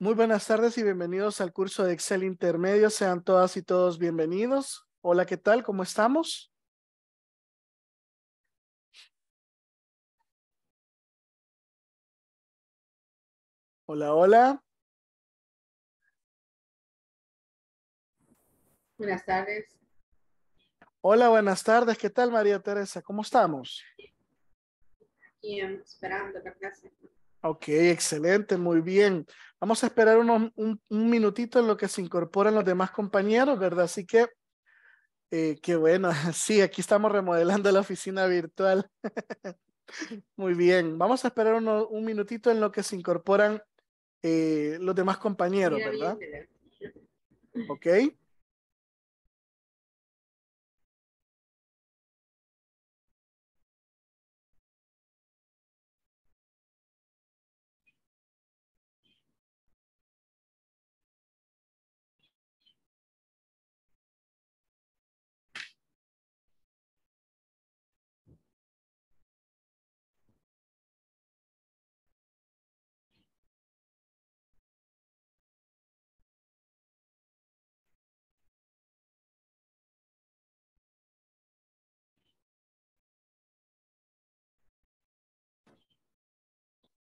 Muy buenas tardes y bienvenidos al curso de Excel Intermedio. Sean todas y todos bienvenidos. Hola, ¿qué tal? ¿Cómo estamos? Hola, hola. Buenas tardes. Hola, buenas tardes. ¿Qué tal, María Teresa? ¿Cómo estamos? Aquí esperando la clase. Ok, excelente, muy bien. Vamos a esperar un, minutito en lo que se incorporan los demás compañeros, ¿verdad? Así que, eh, qué bueno. Sí, aquí estamos remodelando la oficina virtual. muy bien, vamos a esperar un minutito en lo que se incorporan eh, los demás compañeros, ¿verdad? Ok.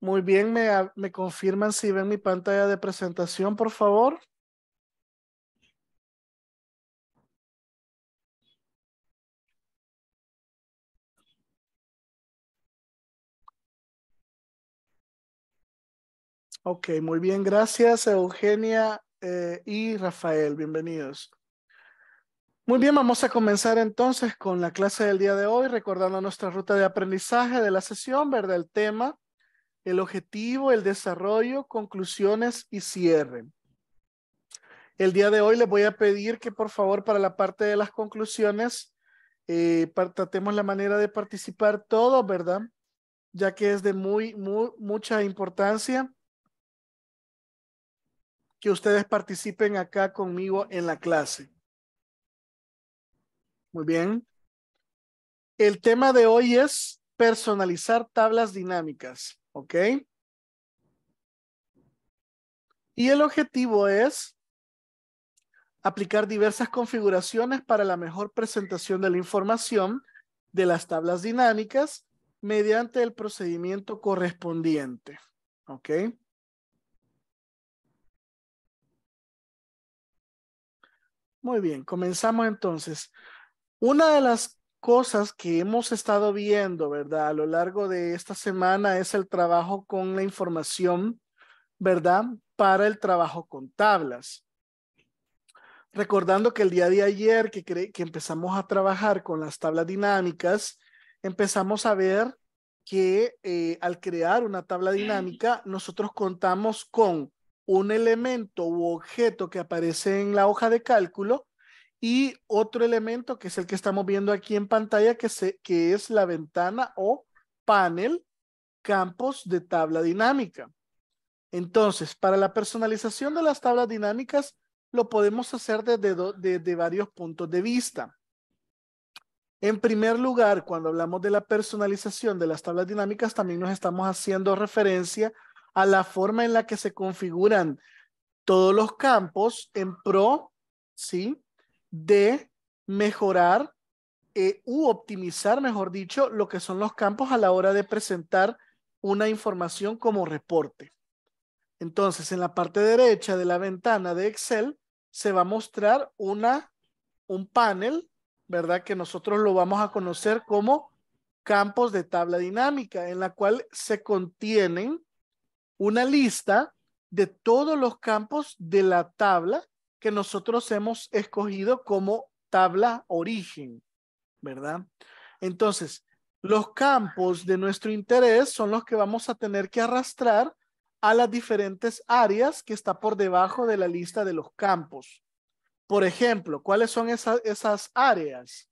Muy bien, me, ah, me confirman si ven mi pantalla de presentación, por favor. Ok, muy bien, gracias Eugenia eh, y Rafael, bienvenidos. Muy bien, vamos a comenzar entonces con la clase del día de hoy, recordando nuestra ruta de aprendizaje de la sesión, ¿verdad? El tema el objetivo, el desarrollo, conclusiones y cierre. El día de hoy les voy a pedir que por favor para la parte de las conclusiones eh, tratemos la manera de participar todos, ¿verdad? Ya que es de muy, muy mucha importancia que ustedes participen acá conmigo en la clase. Muy bien. El tema de hoy es personalizar tablas dinámicas. ¿Ok? Y el objetivo es aplicar diversas configuraciones para la mejor presentación de la información de las tablas dinámicas mediante el procedimiento correspondiente. ¿Ok? Muy bien, comenzamos entonces. Una de las cosas que hemos estado viendo, ¿verdad? A lo largo de esta semana es el trabajo con la información, ¿verdad? Para el trabajo con tablas. Recordando que el día de ayer que, que empezamos a trabajar con las tablas dinámicas, empezamos a ver que eh, al crear una tabla dinámica, nosotros contamos con un elemento u objeto que aparece en la hoja de cálculo y otro elemento que es el que estamos viendo aquí en pantalla, que, que es la ventana o panel campos de tabla dinámica. Entonces, para la personalización de las tablas dinámicas, lo podemos hacer desde, desde varios puntos de vista. En primer lugar, cuando hablamos de la personalización de las tablas dinámicas, también nos estamos haciendo referencia a la forma en la que se configuran todos los campos en pro, ¿sí? de mejorar eh, u optimizar, mejor dicho, lo que son los campos a la hora de presentar una información como reporte. Entonces, en la parte derecha de la ventana de Excel se va a mostrar una, un panel, ¿verdad? Que nosotros lo vamos a conocer como campos de tabla dinámica, en la cual se contienen una lista de todos los campos de la tabla que nosotros hemos escogido como tabla origen, ¿verdad? Entonces, los campos de nuestro interés son los que vamos a tener que arrastrar a las diferentes áreas que está por debajo de la lista de los campos. Por ejemplo, ¿cuáles son esas áreas?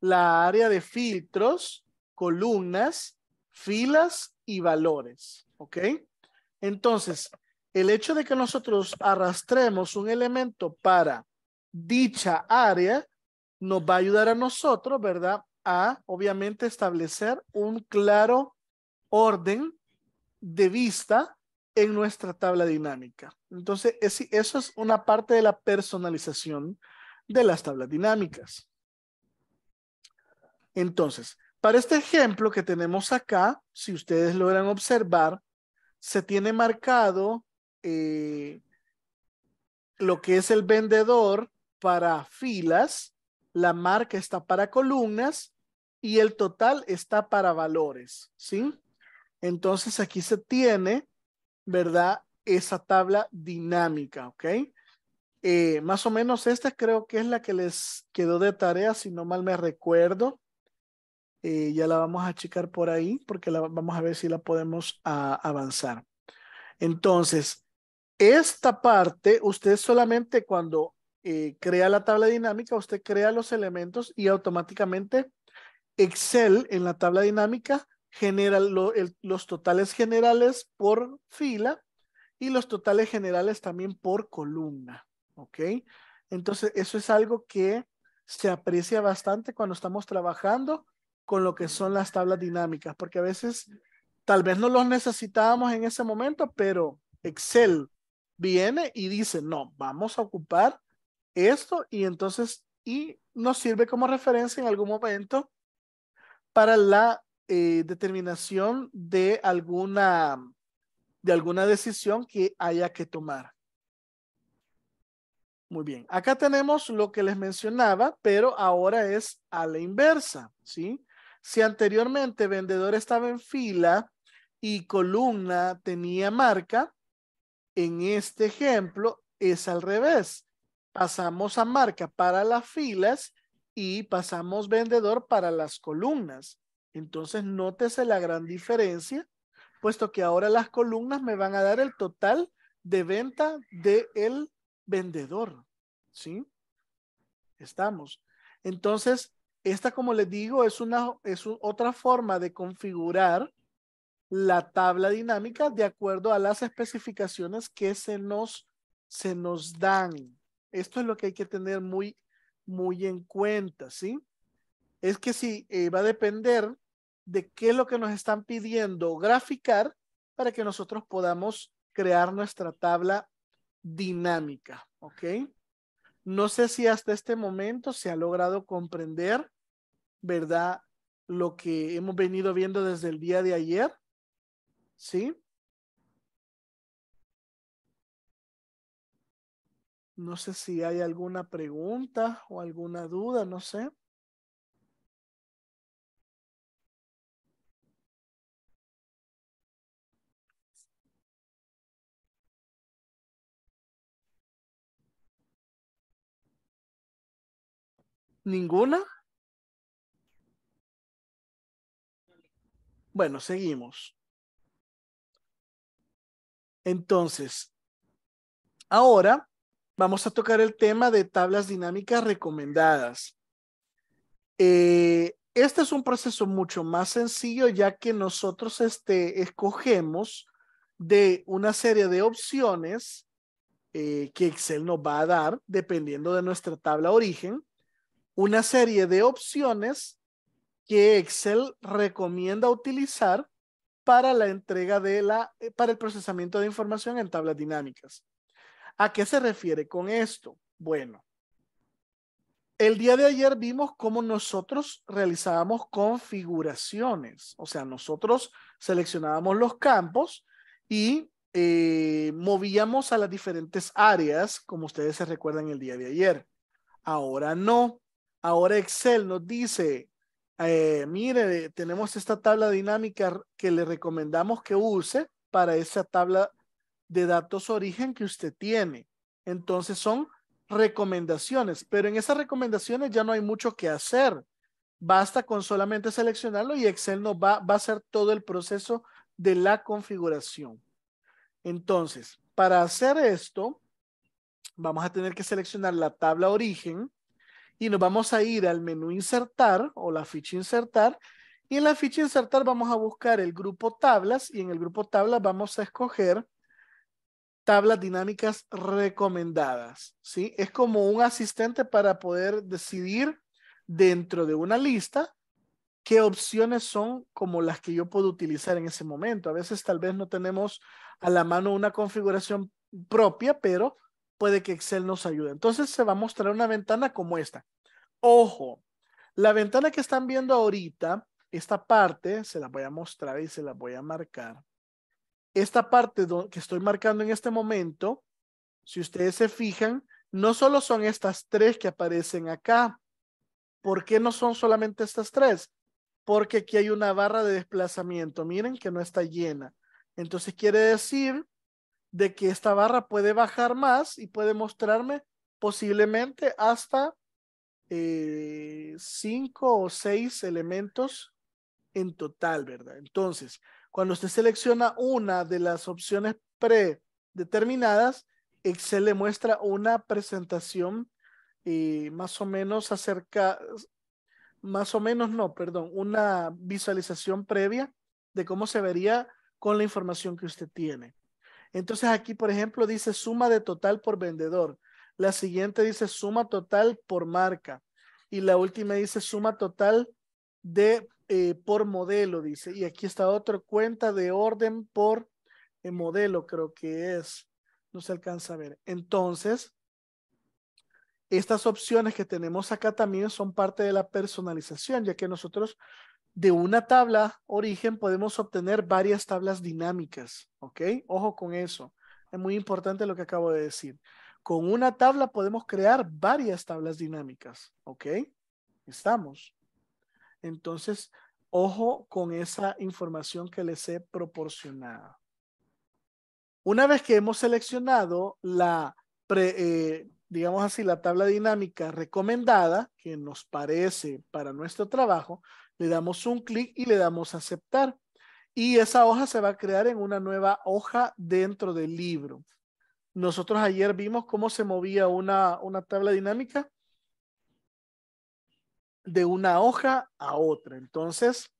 La área de filtros, columnas, filas y valores. ¿Ok? Entonces, el hecho de que nosotros arrastremos un elemento para dicha área nos va a ayudar a nosotros, ¿verdad? A, obviamente, establecer un claro orden de vista en nuestra tabla dinámica. Entonces, eso es una parte de la personalización de las tablas dinámicas. Entonces, para este ejemplo que tenemos acá, si ustedes logran observar, se tiene marcado eh, lo que es el vendedor para filas, la marca está para columnas y el total está para valores, ¿sí? Entonces aquí se tiene, ¿verdad? Esa tabla dinámica, ¿ok? Eh, más o menos esta creo que es la que les quedó de tarea, si no mal me recuerdo. Eh, ya la vamos a checar por ahí porque la, vamos a ver si la podemos ah, avanzar. Entonces, esta parte, usted solamente cuando eh, crea la tabla dinámica, usted crea los elementos y automáticamente Excel en la tabla dinámica genera los totales generales por fila y los totales generales también por columna. ¿Ok? Entonces, eso es algo que se aprecia bastante cuando estamos trabajando con lo que son las tablas dinámicas, porque a veces tal vez no los necesitábamos en ese momento, pero Excel viene y dice, no, vamos a ocupar esto y entonces, y nos sirve como referencia en algún momento para la eh, determinación de alguna, de alguna decisión que haya que tomar. Muy bien, acá tenemos lo que les mencionaba, pero ahora es a la inversa, ¿sí? Si anteriormente vendedor estaba en fila y columna tenía marca, en este ejemplo es al revés. Pasamos a marca para las filas y pasamos vendedor para las columnas. Entonces, nótese la gran diferencia, puesto que ahora las columnas me van a dar el total de venta del vendedor. ¿Sí? Estamos. Entonces, esta, como les digo, es, una, es otra forma de configurar la tabla dinámica de acuerdo a las especificaciones que se nos, se nos dan. Esto es lo que hay que tener muy, muy en cuenta, ¿sí? Es que sí, eh, va a depender de qué es lo que nos están pidiendo graficar para que nosotros podamos crear nuestra tabla dinámica, ¿ok? No sé si hasta este momento se ha logrado comprender, ¿verdad? Lo que hemos venido viendo desde el día de ayer. ¿Sí? No sé si hay alguna pregunta o alguna duda, no sé. ¿Ninguna? Bueno, seguimos. Entonces, ahora vamos a tocar el tema de tablas dinámicas recomendadas. Eh, este es un proceso mucho más sencillo ya que nosotros este, escogemos de una serie de opciones eh, que Excel nos va a dar, dependiendo de nuestra tabla origen, una serie de opciones que Excel recomienda utilizar para la entrega de la, eh, para el procesamiento de información en tablas dinámicas. ¿A qué se refiere con esto? Bueno, el día de ayer vimos cómo nosotros realizábamos configuraciones, o sea, nosotros seleccionábamos los campos y eh, movíamos a las diferentes áreas, como ustedes se recuerdan el día de ayer. Ahora no. Ahora Excel nos dice, eh, mire, tenemos esta tabla dinámica que le recomendamos que use para esa tabla de datos origen que usted tiene. Entonces son recomendaciones, pero en esas recomendaciones ya no hay mucho que hacer. Basta con solamente seleccionarlo y Excel nos va, va a hacer todo el proceso de la configuración. Entonces, para hacer esto, vamos a tener que seleccionar la tabla origen y nos vamos a ir al menú insertar o la ficha insertar y en la ficha insertar vamos a buscar el grupo tablas y en el grupo tablas vamos a escoger tablas dinámicas recomendadas. ¿sí? Es como un asistente para poder decidir dentro de una lista qué opciones son como las que yo puedo utilizar en ese momento. A veces tal vez no tenemos a la mano una configuración propia, pero puede que Excel nos ayude. Entonces se va a mostrar una ventana como esta. Ojo, la ventana que están viendo ahorita, esta parte, se la voy a mostrar y se la voy a marcar. Esta parte que estoy marcando en este momento, si ustedes se fijan, no solo son estas tres que aparecen acá. ¿Por qué no son solamente estas tres? Porque aquí hay una barra de desplazamiento. Miren que no está llena. Entonces quiere decir de que esta barra puede bajar más y puede mostrarme posiblemente hasta eh, cinco o seis elementos en total, ¿verdad? Entonces, cuando usted selecciona una de las opciones predeterminadas, Excel le muestra una presentación eh, más o menos acerca, más o menos no, perdón, una visualización previa de cómo se vería con la información que usted tiene. Entonces aquí, por ejemplo, dice suma de total por vendedor. La siguiente dice suma total por marca. Y la última dice suma total de eh, por modelo, dice. Y aquí está otro, cuenta de orden por eh, modelo, creo que es. No se alcanza a ver. Entonces, estas opciones que tenemos acá también son parte de la personalización, ya que nosotros de una tabla origen podemos obtener varias tablas dinámicas, ¿ok? Ojo con eso. Es muy importante lo que acabo de decir. Con una tabla podemos crear varias tablas dinámicas, ¿ok? Estamos. Entonces, ojo con esa información que les he proporcionado. Una vez que hemos seleccionado la, eh, digamos así, la tabla dinámica recomendada que nos parece para nuestro trabajo, le damos un clic y le damos aceptar. Y esa hoja se va a crear en una nueva hoja dentro del libro. Nosotros ayer vimos cómo se movía una, una tabla dinámica de una hoja a otra. Entonces,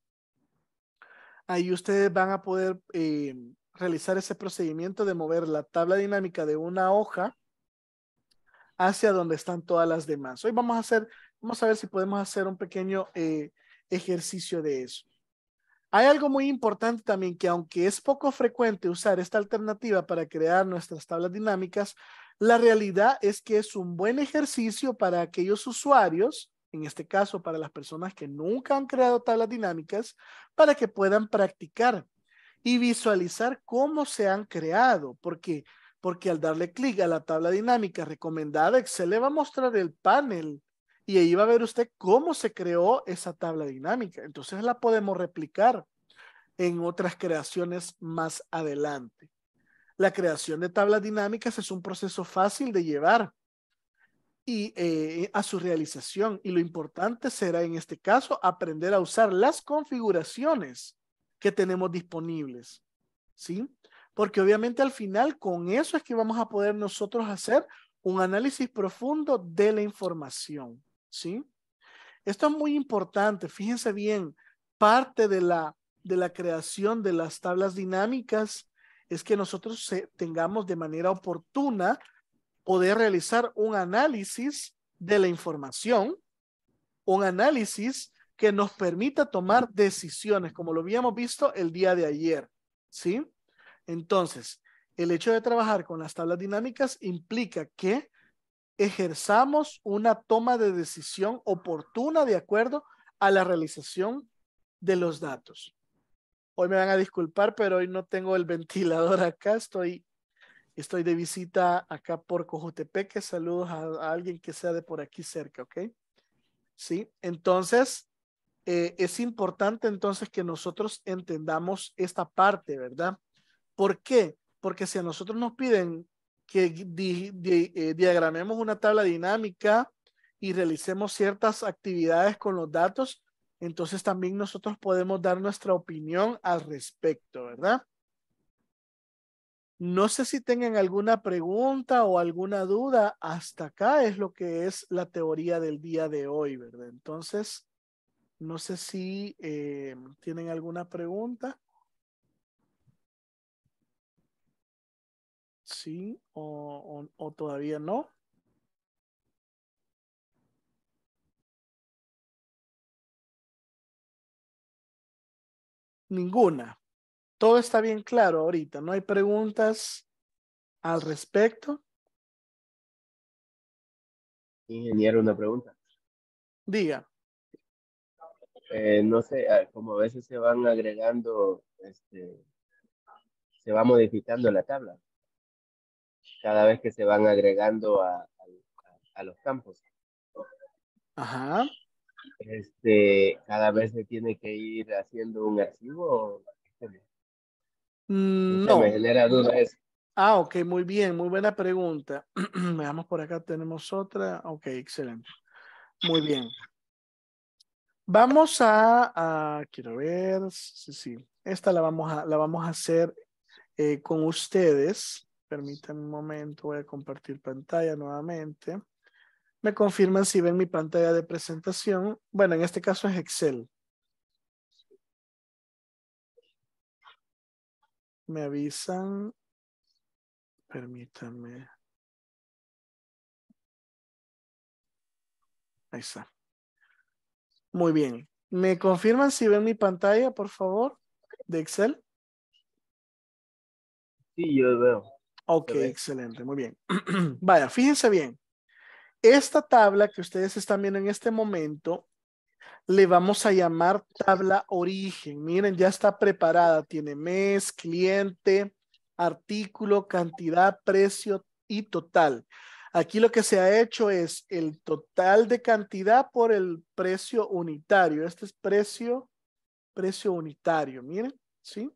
ahí ustedes van a poder eh, realizar ese procedimiento de mover la tabla dinámica de una hoja hacia donde están todas las demás. Hoy vamos a hacer, vamos a ver si podemos hacer un pequeño eh, ejercicio de eso. Hay algo muy importante también que aunque es poco frecuente usar esta alternativa para crear nuestras tablas dinámicas, la realidad es que es un buen ejercicio para aquellos usuarios, en este caso para las personas que nunca han creado tablas dinámicas, para que puedan practicar y visualizar cómo se han creado, porque porque al darle clic a la tabla dinámica recomendada, Excel le va a mostrar el panel y ahí va a ver usted cómo se creó esa tabla dinámica. Entonces la podemos replicar en otras creaciones más adelante. La creación de tablas dinámicas es un proceso fácil de llevar y eh, a su realización. Y lo importante será en este caso aprender a usar las configuraciones que tenemos disponibles. ¿Sí? Porque obviamente al final con eso es que vamos a poder nosotros hacer un análisis profundo de la información. ¿sí? Esto es muy importante, fíjense bien, parte de la, creación de las tablas dinámicas es que nosotros eh, tengamos de manera oportuna poder realizar un análisis de la información, un análisis que nos permita tomar decisiones, como lo habíamos visto el día de ayer, ¿sí? Entonces, el hecho de trabajar con las tablas dinámicas implica que ejerzamos una toma de decisión oportuna de acuerdo a la realización de los datos. Hoy me van a disculpar, pero hoy no tengo el ventilador acá, estoy, estoy de visita acá por Cojutepeque. Saludos a, alguien que sea de por aquí cerca, ¿ok? Sí, entonces eh, es importante entonces que nosotros entendamos esta parte, ¿verdad? ¿Por qué? Porque si a nosotros nos piden que eh, diagramemos una tabla dinámica y realicemos ciertas actividades con los datos, entonces también nosotros podemos dar nuestra opinión al respecto, ¿verdad? No sé si tengan alguna pregunta o alguna duda. Hasta acá es lo que es la teoría del día de hoy, ¿verdad? Entonces, no sé si eh, tienen alguna pregunta. sí o, todavía no. Ninguna. Todo está bien claro ahorita. No hay preguntas al respecto. Ingeniero, una pregunta. Diga. Eh, no sé, ah, como a veces se van agregando, este, se va modificando la tabla cada vez que se van agregando a, a, los campos. Ajá. Este, cada vez se tiene que ir haciendo un archivo. Mm, no. Me genera duda Ah, ok, muy bien, muy buena pregunta. Veamos por acá, tenemos otra. Ok, excelente. Muy bien. Vamos a, quiero ver, sí, sí, esta la vamos a, la vamos a hacer eh, con ustedes. Permítanme un momento, voy a compartir pantalla nuevamente. Me confirman si ven mi pantalla de presentación. Bueno, en este caso es Excel. Me avisan. Permítanme. Ahí está. Muy bien. ¿Me confirman si ven mi pantalla, por favor, de Excel? Sí, yo veo. Ok, excelente, muy bien. Vaya, fíjense bien. Esta tabla que ustedes están viendo en este momento, le vamos a llamar tabla origen. Miren, ya está preparada. Tiene mes, cliente, artículo, cantidad, precio y total. Aquí lo que se ha hecho es el total de cantidad por el precio unitario. Este es precio, precio unitario. Miren, ¿sí?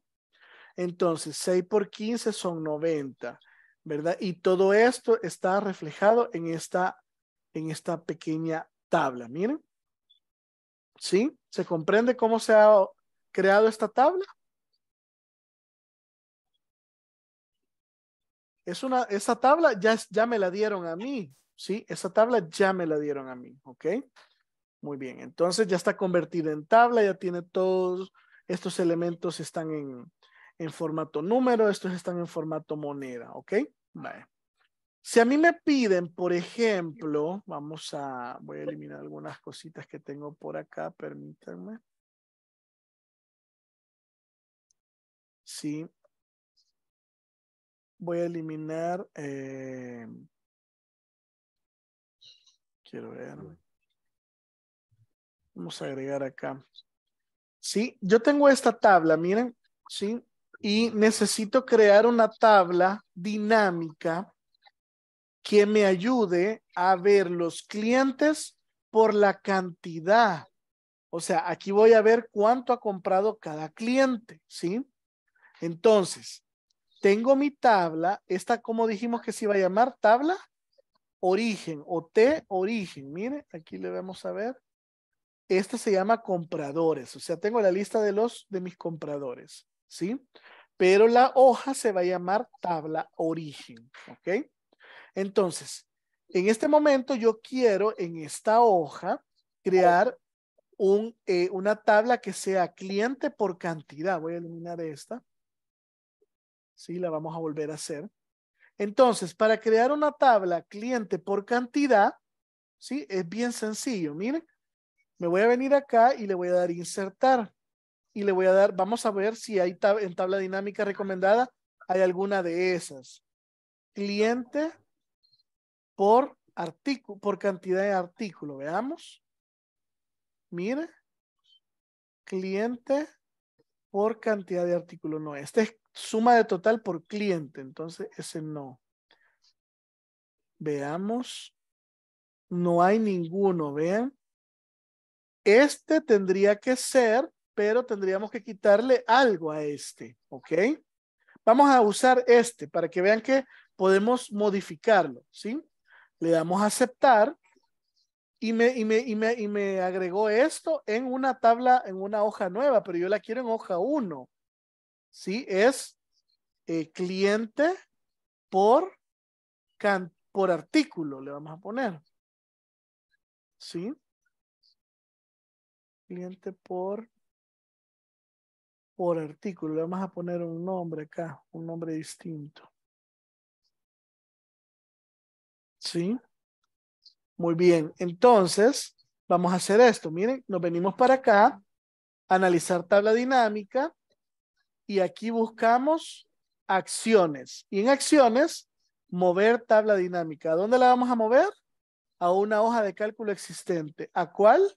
Entonces, 6 por 15 son 90, ¿verdad? Y todo esto está reflejado en esta, en esta pequeña tabla. Miren. ¿Sí? ¿Se comprende cómo se ha creado esta tabla? Es una, esa tabla ya, ya me la dieron a mí, ¿sí? Esa tabla ya me la dieron a mí, ¿ok? Muy bien, entonces ya está convertida en tabla, ya tiene todos estos elementos, están en, en formato número, estos están en formato moneda, ¿ok? Si a mí me piden, por ejemplo, vamos a, voy a eliminar algunas cositas que tengo por acá, permítanme. Sí. Voy a eliminar, eh, quiero ver. Vamos a agregar acá. Sí, yo tengo esta tabla, miren, sí y necesito crear una tabla dinámica que me ayude a ver los clientes por la cantidad. O sea, aquí voy a ver cuánto ha comprado cada cliente, ¿sí? Entonces, tengo mi tabla, esta como dijimos que se iba a llamar tabla origen o T origen. Mire, aquí le vamos a ver. Esta se llama compradores, o sea, tengo la lista de los de mis compradores. ¿sí? Pero la hoja se va a llamar tabla origen, ¿ok? Entonces, en este momento yo quiero en esta hoja crear un, eh, una tabla que sea cliente por cantidad. Voy a eliminar esta. Sí, la vamos a volver a hacer. Entonces, para crear una tabla cliente por cantidad, ¿sí? Es bien sencillo. Miren, me voy a venir acá y le voy a dar insertar y le voy a dar, vamos a ver si hay en tabla dinámica recomendada, hay alguna de esas. Cliente por artículo, por cantidad de artículo, veamos. Mire, cliente por cantidad de artículo, no, este es suma de total por cliente, entonces ese no. Veamos, no hay ninguno, vean. Este tendría que ser pero tendríamos que quitarle algo a este, ¿ok? Vamos a usar este para que vean que podemos modificarlo, ¿sí? Le damos a aceptar y me, y me, agregó esto en una tabla, en una hoja nueva, pero yo la quiero en hoja 1, ¿sí? Es eh, cliente por, por artículo, le vamos a poner, ¿sí? Cliente por por artículo. Le vamos a poner un nombre acá, un nombre distinto. ¿Sí? Muy bien. Entonces, vamos a hacer esto. Miren, nos venimos para acá, analizar tabla dinámica y aquí buscamos acciones. Y en acciones, mover tabla dinámica. ¿A dónde la vamos a mover? A una hoja de cálculo existente. ¿A cuál?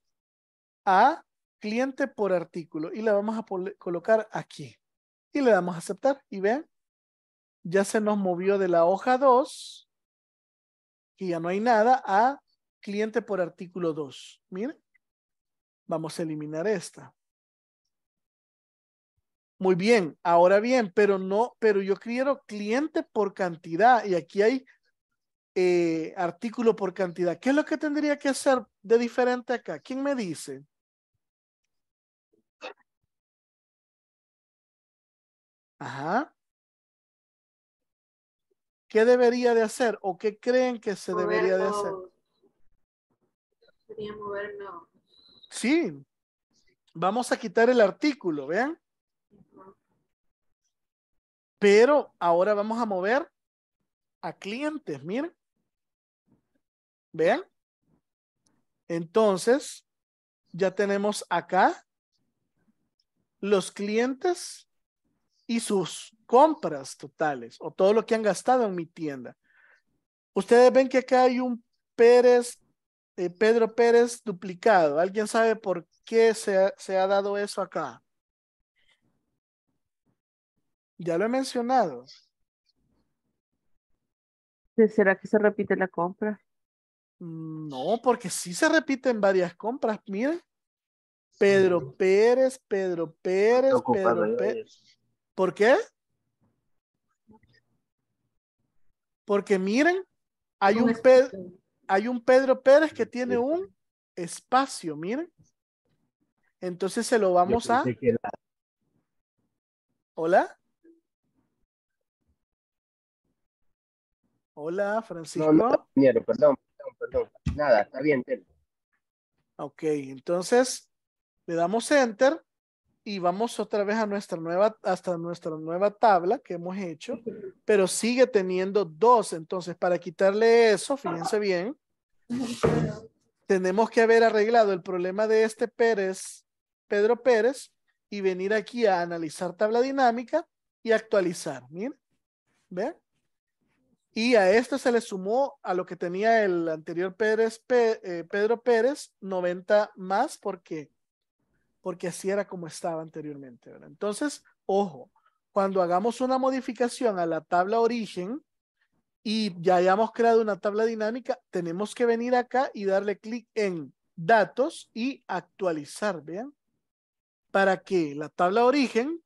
A cliente por artículo y la vamos a colocar aquí. Y le damos a aceptar y vean, ya se nos movió de la hoja 2, y ya no hay nada, a cliente por artículo 2. Miren, vamos a eliminar esta. Muy bien, ahora bien, pero no, pero yo quiero cliente por cantidad y aquí hay eh, artículo por cantidad. ¿Qué es lo que tendría que hacer de diferente acá? ¿Quién me dice? Ajá. ¿Qué debería de hacer o qué creen que se debería de hacer? Sí. Vamos a quitar el artículo, ¿vean? Pero ahora vamos a mover a clientes, miren. ¿Vean? Entonces, ya tenemos acá los clientes y sus compras totales o todo lo que han gastado en mi tienda. Ustedes ven que acá hay un Pérez, eh, Pedro Pérez duplicado. ¿Alguien sabe por qué se ha, se ha dado eso acá? Ya lo he mencionado. ¿Será que se repite la compra? Mm, no, porque sí se repiten varias compras. Miren. Pedro Pérez, Pedro Pérez, Pedro Pérez. ¿Por qué? Porque miren, hay un, este Pedro, hay un Pedro Pérez que tiene este un espacio, miren. Entonces se lo vamos a... Hola. Hola, Francisco. No, perdón, perdón, perdón. Nada, está bien. Tel. Ok, entonces le damos enter y vamos otra vez a nuestra nueva, hasta nuestra nueva tabla que hemos hecho, pero sigue teniendo dos. Entonces, para quitarle eso, fíjense bien, tenemos que haber arreglado el problema de este Pérez, Pedro Pérez, y venir aquí a analizar tabla dinámica y actualizar. Miren, ¿Ven? Y a esto se le sumó a lo que tenía el anterior Pérez, eh, Pedro Pérez, 90 más, porque porque así era como estaba anteriormente. Entonces, ojo, cuando hagamos una modificación a la tabla origen y ya hayamos creado una tabla dinámica, tenemos que venir acá y darle clic en datos y actualizar, vean, para que la tabla origen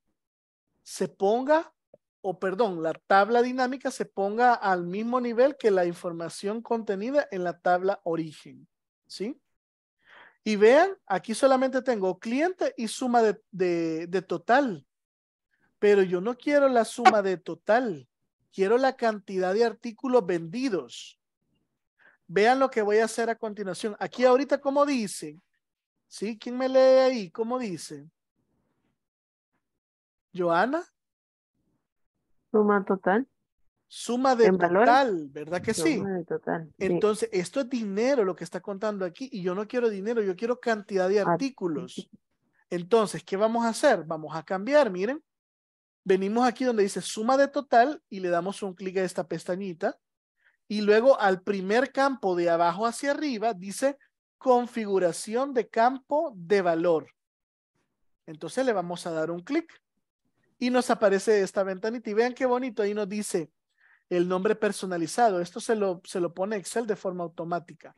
se ponga, o perdón, la tabla dinámica se ponga al mismo nivel que la información contenida en la tabla origen, ¿sí? Y vean, aquí solamente tengo cliente y suma de, total. Pero yo no quiero la suma de total. Quiero la cantidad de artículos vendidos. Vean lo que voy a hacer a continuación. Aquí ahorita, ¿cómo dice? ¿Sí? ¿Quién me lee ahí? ¿Cómo dice? ¿Joana? Suma total. Suma de total, ¿verdad que Suma sí? De total, sí? Entonces, esto es dinero lo que está contando aquí y yo no quiero dinero, yo quiero cantidad de artículos. Entonces, ¿qué vamos a hacer? Vamos a cambiar, miren. Venimos aquí donde dice suma de total y le damos un clic a esta pestañita. Y luego al primer campo de abajo hacia arriba dice configuración de campo de valor. Entonces le vamos a dar un clic y nos aparece esta ventanita. Y vean qué bonito, ahí nos dice el nombre personalizado. Esto se lo, pone Excel de forma automática.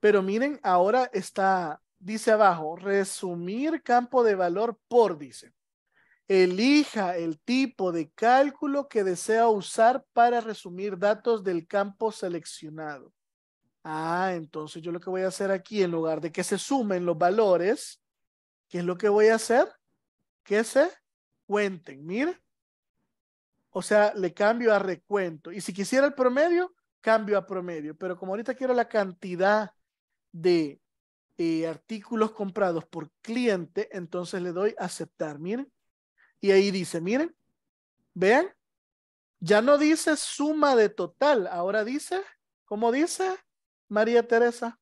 Pero miren, ahora está, dice abajo, resumir campo de valor por, dice. Elija el tipo de cálculo que desea usar para resumir datos del campo seleccionado. Ah, entonces yo lo que voy a hacer aquí, en lugar de que se sumen los valores, ¿qué es lo que voy a hacer? Que se cuenten. Miren, o sea, le cambio a recuento. Y si quisiera el promedio, cambio a promedio. Pero como ahorita quiero la cantidad de eh, artículos comprados por cliente, entonces le doy aceptar. Miren. Y ahí dice, miren, vean, ya no dice suma de total, ahora dice, ¿cómo dice María Teresa?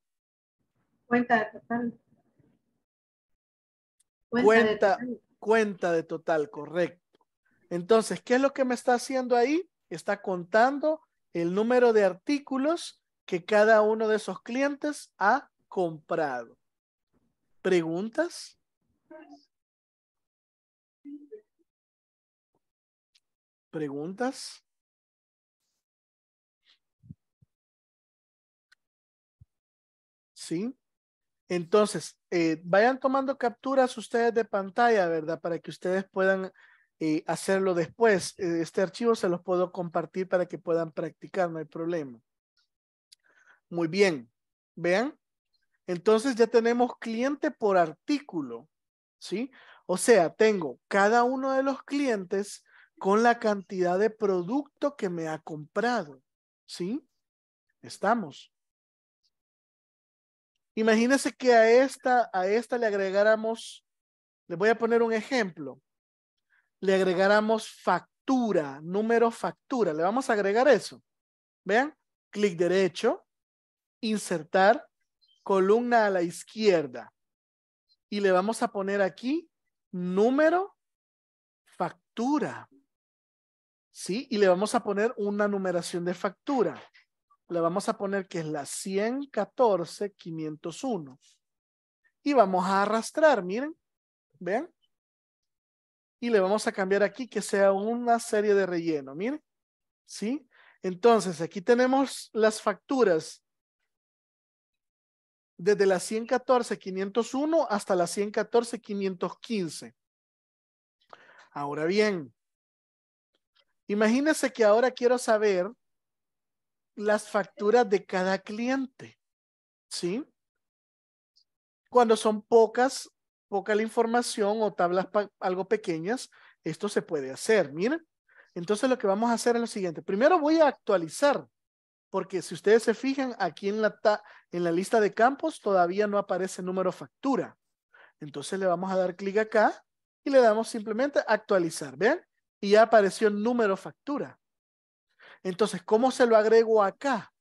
Cuenta de total. Cuenta, cuenta de total, cuenta de total correcto. Entonces, ¿qué es lo que me está haciendo ahí? Está contando el número de artículos que cada uno de esos clientes ha comprado. ¿Preguntas? ¿Preguntas? ¿Sí? Entonces, eh, vayan tomando capturas ustedes de pantalla, ¿verdad? Para que ustedes puedan hacerlo después. Eh, este archivo se los puedo compartir para que puedan practicar, no hay problema. Muy bien, vean. Entonces ya tenemos cliente por artículo, ¿sí? O sea, tengo cada uno de los clientes con la cantidad de producto que me ha comprado, ¿sí? Estamos. Imagínense que a esta, a esta le agregáramos, le voy a poner un ejemplo le agregáramos factura, número factura. Le vamos a agregar eso. Vean, clic derecho, insertar, columna a la izquierda. Y le vamos a poner aquí número factura. ¿Sí? Y le vamos a poner una numeración de factura. Le vamos a poner que es la 114-501. Y vamos a arrastrar, miren. Vean, y le vamos a cambiar aquí que sea una serie de relleno. Miren, ¿sí? Entonces, aquí tenemos las facturas desde la 114.501 hasta la 114.515. Ahora bien, imagínense que ahora quiero saber las facturas de cada cliente, ¿sí? Cuando son pocas, poca la información o tablas algo pequeñas, esto se puede hacer. Miren, entonces lo que vamos a hacer es lo siguiente. Primero voy a actualizar, porque si ustedes se fijan, aquí en la, en la lista de campos todavía no aparece número factura. Entonces le vamos a dar clic acá y le damos simplemente actualizar. ¿Vean? Y ya apareció número factura. Entonces, ¿cómo se lo agrego acá?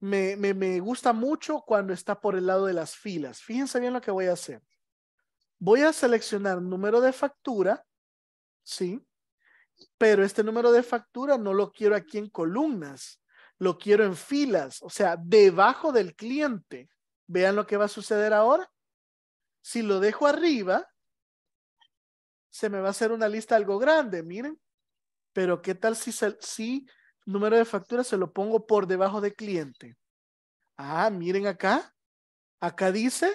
Me, me, me gusta mucho cuando está por el lado de las filas. Fíjense bien lo que voy a hacer. Voy a seleccionar número de factura, ¿sí? Pero este número de factura no lo quiero aquí en columnas, lo quiero en filas, o sea, debajo del cliente. Vean lo que va a suceder ahora. Si lo dejo arriba, se me va a hacer una lista algo grande, miren. Pero ¿qué tal si, si número de factura se lo pongo por debajo de cliente? Ah, miren acá. Acá dice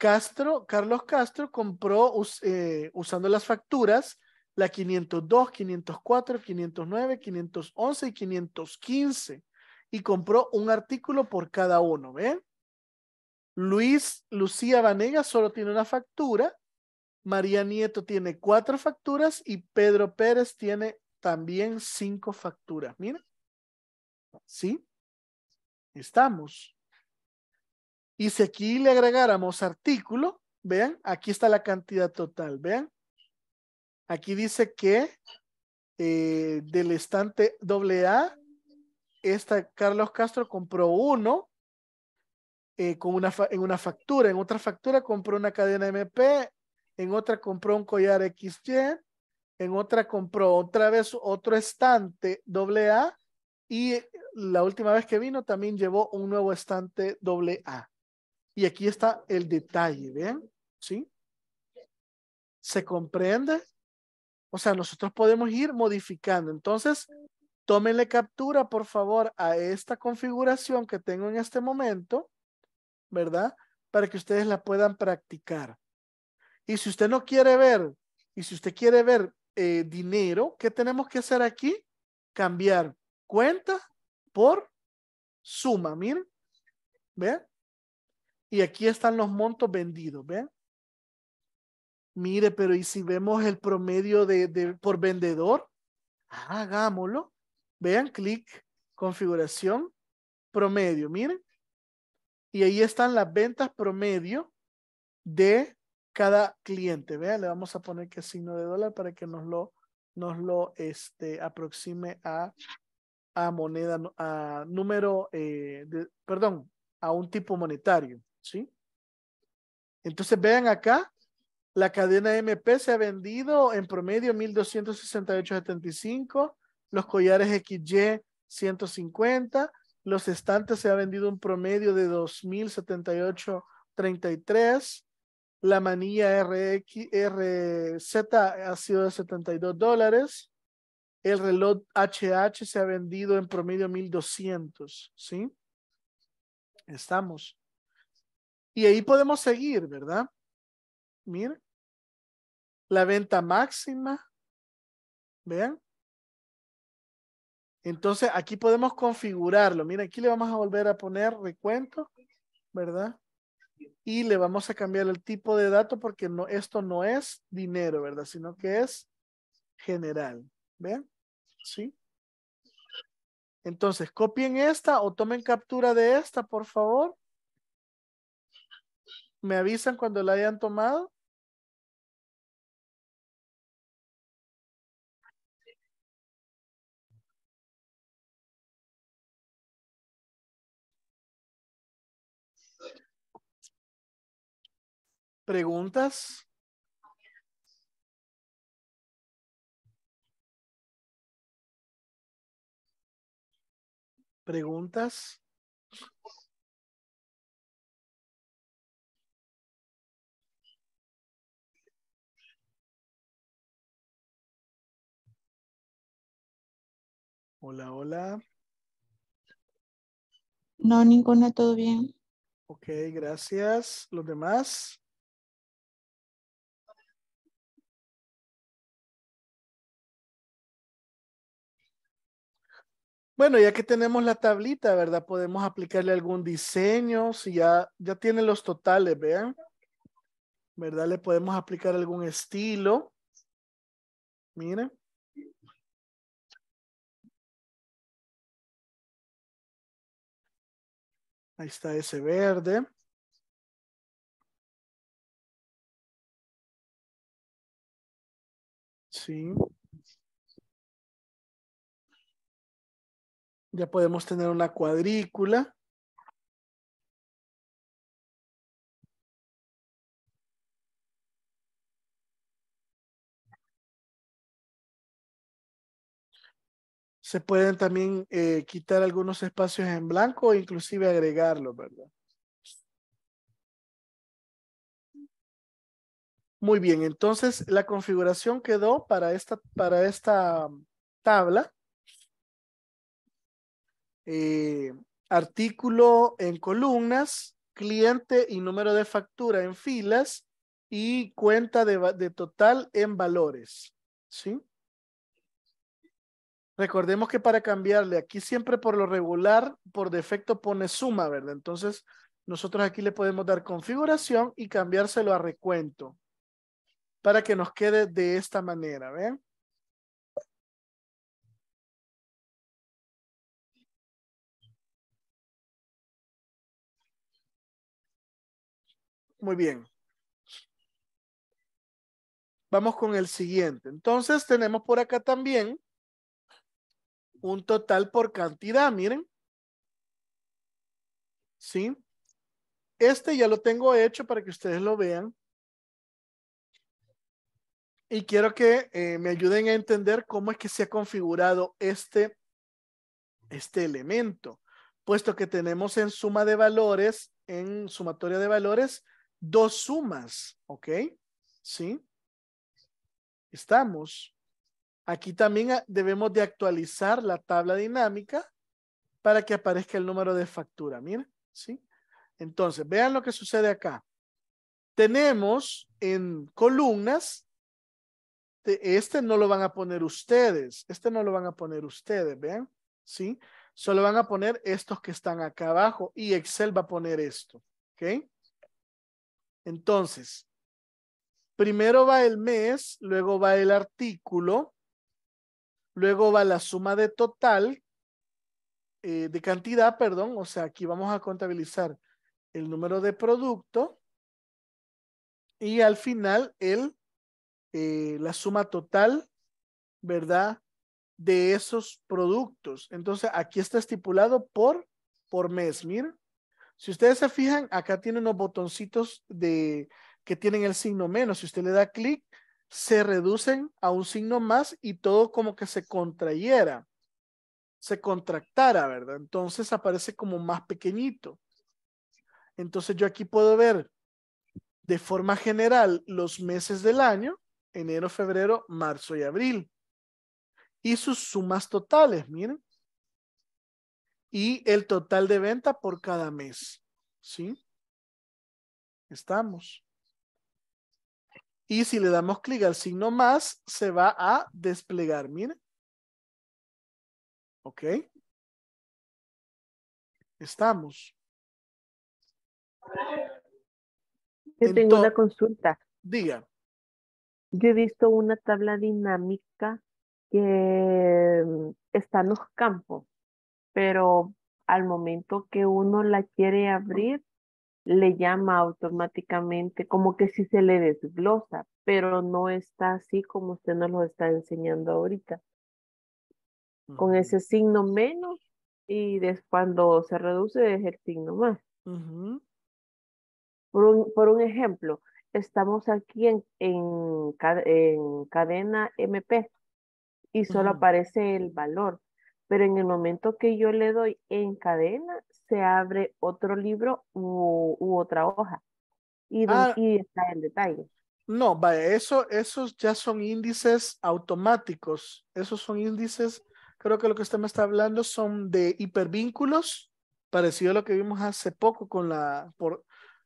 Castro, Carlos Castro compró eh, usando las facturas la 502, 504, 509, 511 y 515 y compró un artículo por cada uno, ¿ven? Luis Lucía Vanegas solo tiene una factura, María Nieto tiene cuatro facturas y Pedro Pérez tiene también cinco facturas. ¿Miren? ¿sí? Estamos. Y si aquí le agregáramos artículo, vean, aquí está la cantidad total, vean. Aquí dice que eh, del estante AA, Carlos Castro compró uno eh, con una en una factura, en otra factura compró una cadena MP, en otra compró un collar XY, en otra compró otra vez otro estante AA y la última vez que vino también llevó un nuevo estante AA. Y aquí está el detalle, ¿ven? ¿Sí? ¿Se comprende? O sea, nosotros podemos ir modificando. Entonces, tómenle captura, por favor, a esta configuración que tengo en este momento, ¿verdad? Para que ustedes la puedan practicar. Y si usted no quiere ver, y si usted quiere ver eh, dinero, ¿qué tenemos que hacer aquí? Cambiar cuenta por suma, miren. ¿Vean? Y aquí están los montos vendidos, ¿ven? Mire, pero y si vemos el promedio de, de por vendedor, hagámoslo. Vean, clic, configuración, promedio, miren. Y ahí están las ventas promedio de cada cliente. Vean, le vamos a poner que signo de dólar para que nos lo, nos lo este, aproxime a, a moneda, a número, eh, perdón, a un tipo monetario. ¿sí? Entonces vean acá, la cadena MP se ha vendido en promedio 1268.75, los collares XY 150, los estantes se ha vendido en promedio de 2078.33, la manilla RX, RZ ha sido de 72 dólares, el reloj HH se ha vendido en promedio 1200, ¿sí? Estamos. Y ahí podemos seguir, ¿verdad? Mira La venta máxima. Vean. Entonces aquí podemos configurarlo. Mira, aquí le vamos a volver a poner recuento, ¿verdad? Y le vamos a cambiar el tipo de dato porque no, esto no es dinero, ¿verdad? Sino que es general. ¿Vean? ¿Sí? Entonces, copien esta o tomen captura de esta, por favor me avisan cuando la hayan tomado. ¿Preguntas? ¿Preguntas? Hola, hola. No, ninguna, todo bien. Ok, gracias. ¿Los demás? Bueno, ya que tenemos la tablita, ¿verdad? Podemos aplicarle algún diseño, si ya, ya tiene los totales, vean. ¿Verdad? Le podemos aplicar algún estilo. Miren. Ahí está ese verde. Sí. Ya podemos tener una cuadrícula. se pueden también eh, quitar algunos espacios en blanco o inclusive agregarlos, ¿verdad? Muy bien, entonces la configuración quedó para esta, para esta tabla. Eh, artículo en columnas, cliente y número de factura en filas y cuenta de, de total en valores. ¿Sí? Recordemos que para cambiarle, aquí siempre por lo regular, por defecto pone suma, ¿verdad? Entonces, nosotros aquí le podemos dar configuración y cambiárselo a recuento para que nos quede de esta manera, ¿ven? Muy bien. Vamos con el siguiente. Entonces tenemos por acá también un total por cantidad, miren. ¿Sí? Este ya lo tengo hecho para que ustedes lo vean. Y quiero que eh, me ayuden a entender cómo es que se ha configurado este, este elemento, puesto que tenemos en suma de valores, en sumatoria de valores, dos sumas, ¿ok? ¿Sí? Estamos. Aquí también ah, debemos de actualizar la tabla dinámica para que aparezca el número de factura. Mira, ¿sí? Entonces, vean lo que sucede acá. Tenemos en columnas, este no lo van a poner ustedes, este no lo van a poner ustedes, vean, ¿sí? Solo van a poner estos que están acá abajo y Excel va a poner esto, ¿ok? Entonces, primero va el mes, luego va el artículo, Luego va la suma de total, eh, de cantidad, perdón. O sea, aquí vamos a contabilizar el número de producto. Y al final, el, eh, la suma total, ¿verdad? De esos productos. Entonces, aquí está estipulado por, por mes. Miren, si ustedes se fijan, acá tiene unos botoncitos de, que tienen el signo menos. Si usted le da clic, se reducen a un signo más y todo como que se contrayera, se contractara, ¿verdad? Entonces aparece como más pequeñito. Entonces yo aquí puedo ver de forma general los meses del año, enero, febrero, marzo y abril. Y sus sumas totales, miren. Y el total de venta por cada mes. ¿Sí? Estamos. Y si le damos clic al signo más, se va a desplegar, miren. Ok. Estamos. Yo tengo una consulta. Diga. Yo he visto una tabla dinámica que mm, está en los campos, pero al momento que uno la quiere abrir, le llama automáticamente, como que sí se le desglosa, pero no está así como usted nos lo está enseñando ahorita. Con ese signo menos y después cuando se reduce es el signo más. por, un, por un ejemplo, estamos aquí en, en, cadena MP y solo aparece el valor, pero en el momento que yo le doy en cadena, se abre otro libro u, otra hoja. Ah. Y, está el detalle. No, vaya, eso, esos ya son índices automáticos. Esos son índices, creo que lo que usted me está hablando son de hipervínculos, parecido a lo que vimos hace poco con la, por,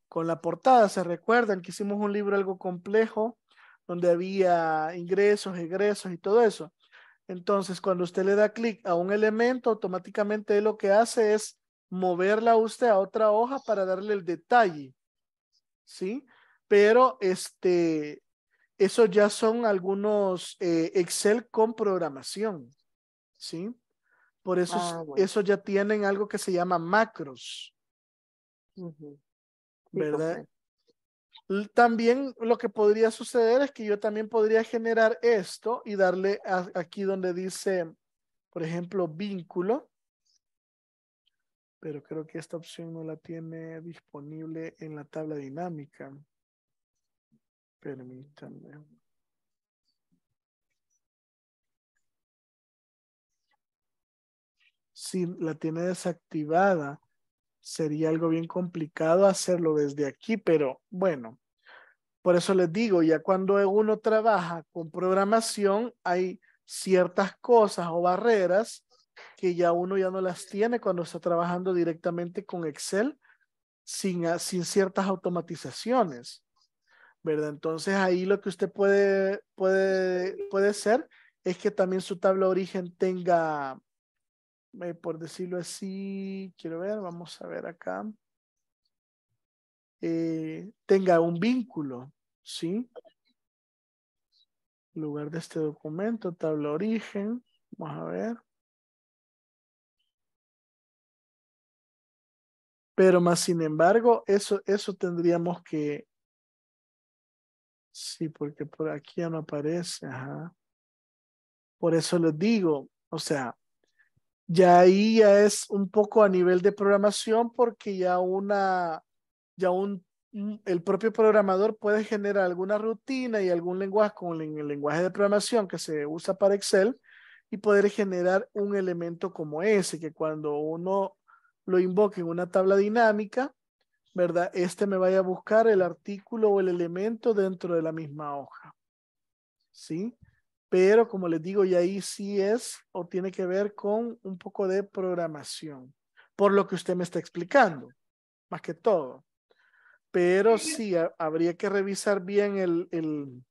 con la portada. ¿Se recuerdan que hicimos un libro algo complejo? donde había ingresos, egresos y todo eso. Entonces, cuando usted le da clic a un elemento, automáticamente lo que hace es moverla usted a otra hoja para darle el detalle. ¿Sí? Pero este, eso ya son algunos eh, Excel con programación. ¿Sí? Por eso, ah, eso ya tienen algo que se llama macros. ¿Verdad? También lo que podría suceder es que yo también podría generar esto y darle aquí donde dice, por ejemplo, vínculo. Pero creo que esta opción no la tiene disponible en la tabla dinámica. Permítanme. Sí, la tiene desactivada sería algo bien complicado hacerlo desde aquí, pero bueno, por eso les digo, ya cuando uno trabaja con programación, hay ciertas cosas o barreras que ya uno ya no las tiene cuando está trabajando directamente con Excel sin, ah, sin ciertas automatizaciones. ¿Verdad? Entonces ahí lo que usted puede, puede, puede ser es que también su tabla origen tenga eh, por decirlo así, quiero ver, vamos a ver acá, eh, tenga un vínculo, ¿sí? Lugar de este documento, tabla origen, vamos a ver. Pero más sin embargo, eso, eso tendríamos que... Sí, porque por aquí ya no aparece, ajá. Por eso les digo, o sea, ya ahí ya es un poco a nivel de programación porque ya una, ya un, el propio programador puede generar alguna rutina y algún lenguaje con el lenguaje de programación que se usa para Excel y poder generar un elemento como ese, que cuando uno lo invoque en una tabla dinámica, ¿verdad? Este me vaya a buscar el artículo o el elemento dentro de la misma hoja. ¿Sí? Pero como les digo, y ahí sí es o tiene que ver con un poco de programación, por lo que usted me está explicando, más que todo. Pero sí, habría que revisar bien el, el,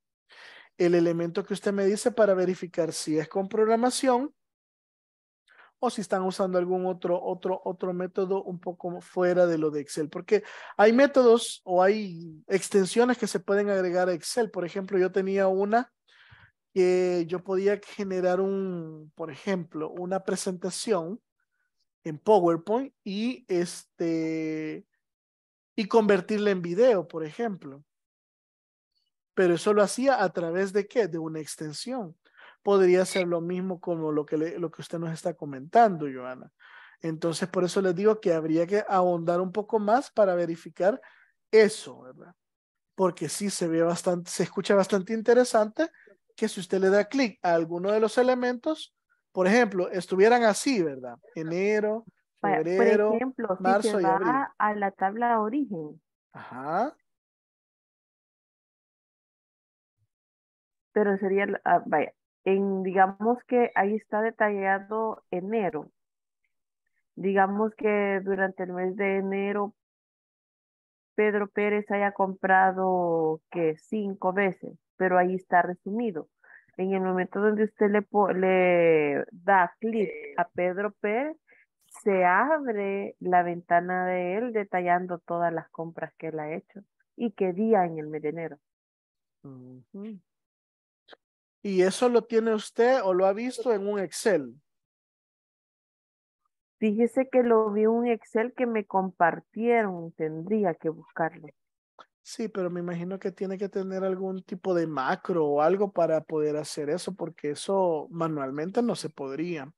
el elemento que usted me dice para verificar si es con programación o si están usando algún otro, otro, otro método un poco fuera de lo de Excel, porque hay métodos o hay extensiones que se pueden agregar a Excel. Por ejemplo, yo tenía una yo podía generar un, por ejemplo, una presentación en PowerPoint y este y convertirla en video, por ejemplo. Pero eso lo hacía a través de qué? De una extensión. Podría ser lo mismo como lo que, lo que usted nos está comentando, Joana. Entonces, por eso les digo que habría que ahondar un poco más para verificar eso, ¿verdad? Porque sí se ve bastante, se escucha bastante interesante que si usted le da clic a alguno de los elementos, por ejemplo, estuvieran así, ¿verdad? Enero, febrero, ejemplo, marzo y a la tabla de origen. Ajá. Pero sería, ah, vaya, en, digamos que ahí está detallado enero. Digamos que durante el mes de enero Pedro Pérez haya comprado que cinco veces pero ahí está resumido. En el momento donde usted le, le da clic a eh. Pedro Pérez, se abre la ventana de él detallando todas las compras que él ha hecho y qué día en el mes ¿Y eso lo tiene usted o lo ha visto en un Excel? Fíjese que lo vi en un Excel que me compartieron, tendría que buscarlo. Sí, pero me imagino que tiene que tener algún tipo de macro o algo para poder hacer eso, porque eso manualmente no se podría.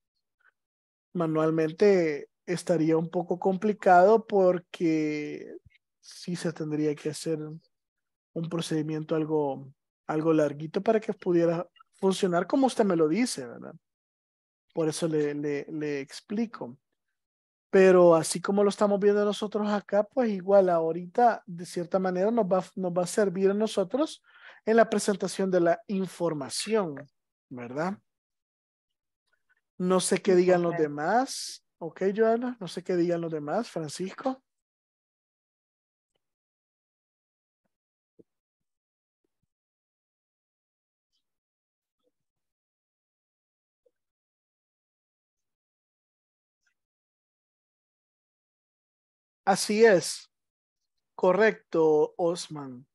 Manualmente estaría un poco complicado porque sí se tendría que hacer un procedimiento algo, algo larguito para que pudiera funcionar como usted me lo dice, ¿verdad? Por eso le, le explico. Pero así como lo estamos viendo nosotros acá, pues igual ahorita, de cierta manera, nos va, a servir a nosotros en la presentación de la información, ¿verdad? No sé qué digan los demás. Ok, Joana, no sé qué digan los demás. Francisco. Así es. Correcto, Osman.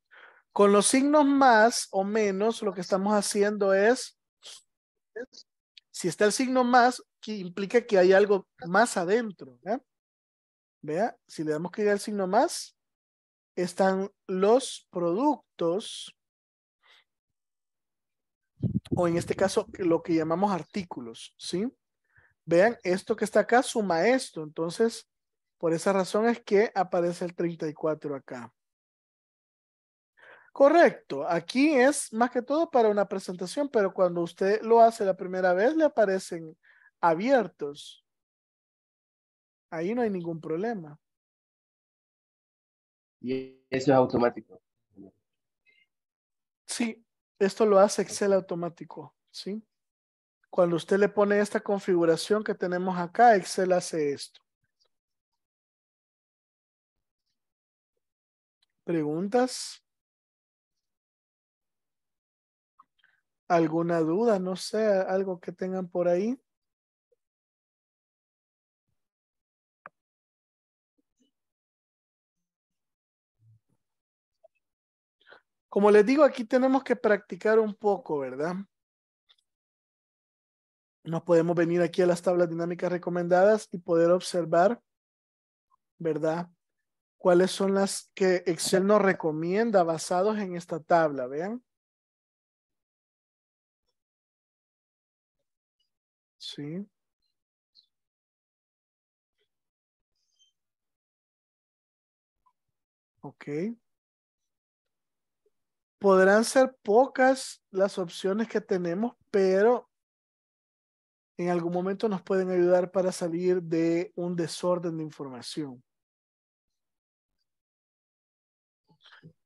Con los signos más o menos, lo que estamos haciendo es, si está el signo más, que implica que hay algo más adentro. ¿Vean? Vea, si le damos clic al signo más, están los productos, o en este caso lo que llamamos artículos, ¿sí? Vean, esto que está acá suma esto, entonces por esa razón es que aparece el 34 acá. Correcto, aquí es más que todo para una presentación, pero cuando usted lo hace la primera vez le aparecen abiertos. Ahí no hay ningún problema. Y eso es automático. Sí, esto lo hace Excel automático, ¿sí? Cuando usted le pone esta configuración que tenemos acá, Excel hace esto. ¿Preguntas? ¿Alguna duda? No sé, algo que tengan por ahí. Como les digo, aquí tenemos que practicar un poco, ¿verdad? Nos podemos venir aquí a las tablas dinámicas recomendadas y poder observar, ¿verdad? cuáles son las que Excel nos recomienda basados en esta tabla, vean. Sí. Ok. Podrán ser pocas las opciones que tenemos, pero en algún momento nos pueden ayudar para salir de un desorden de información.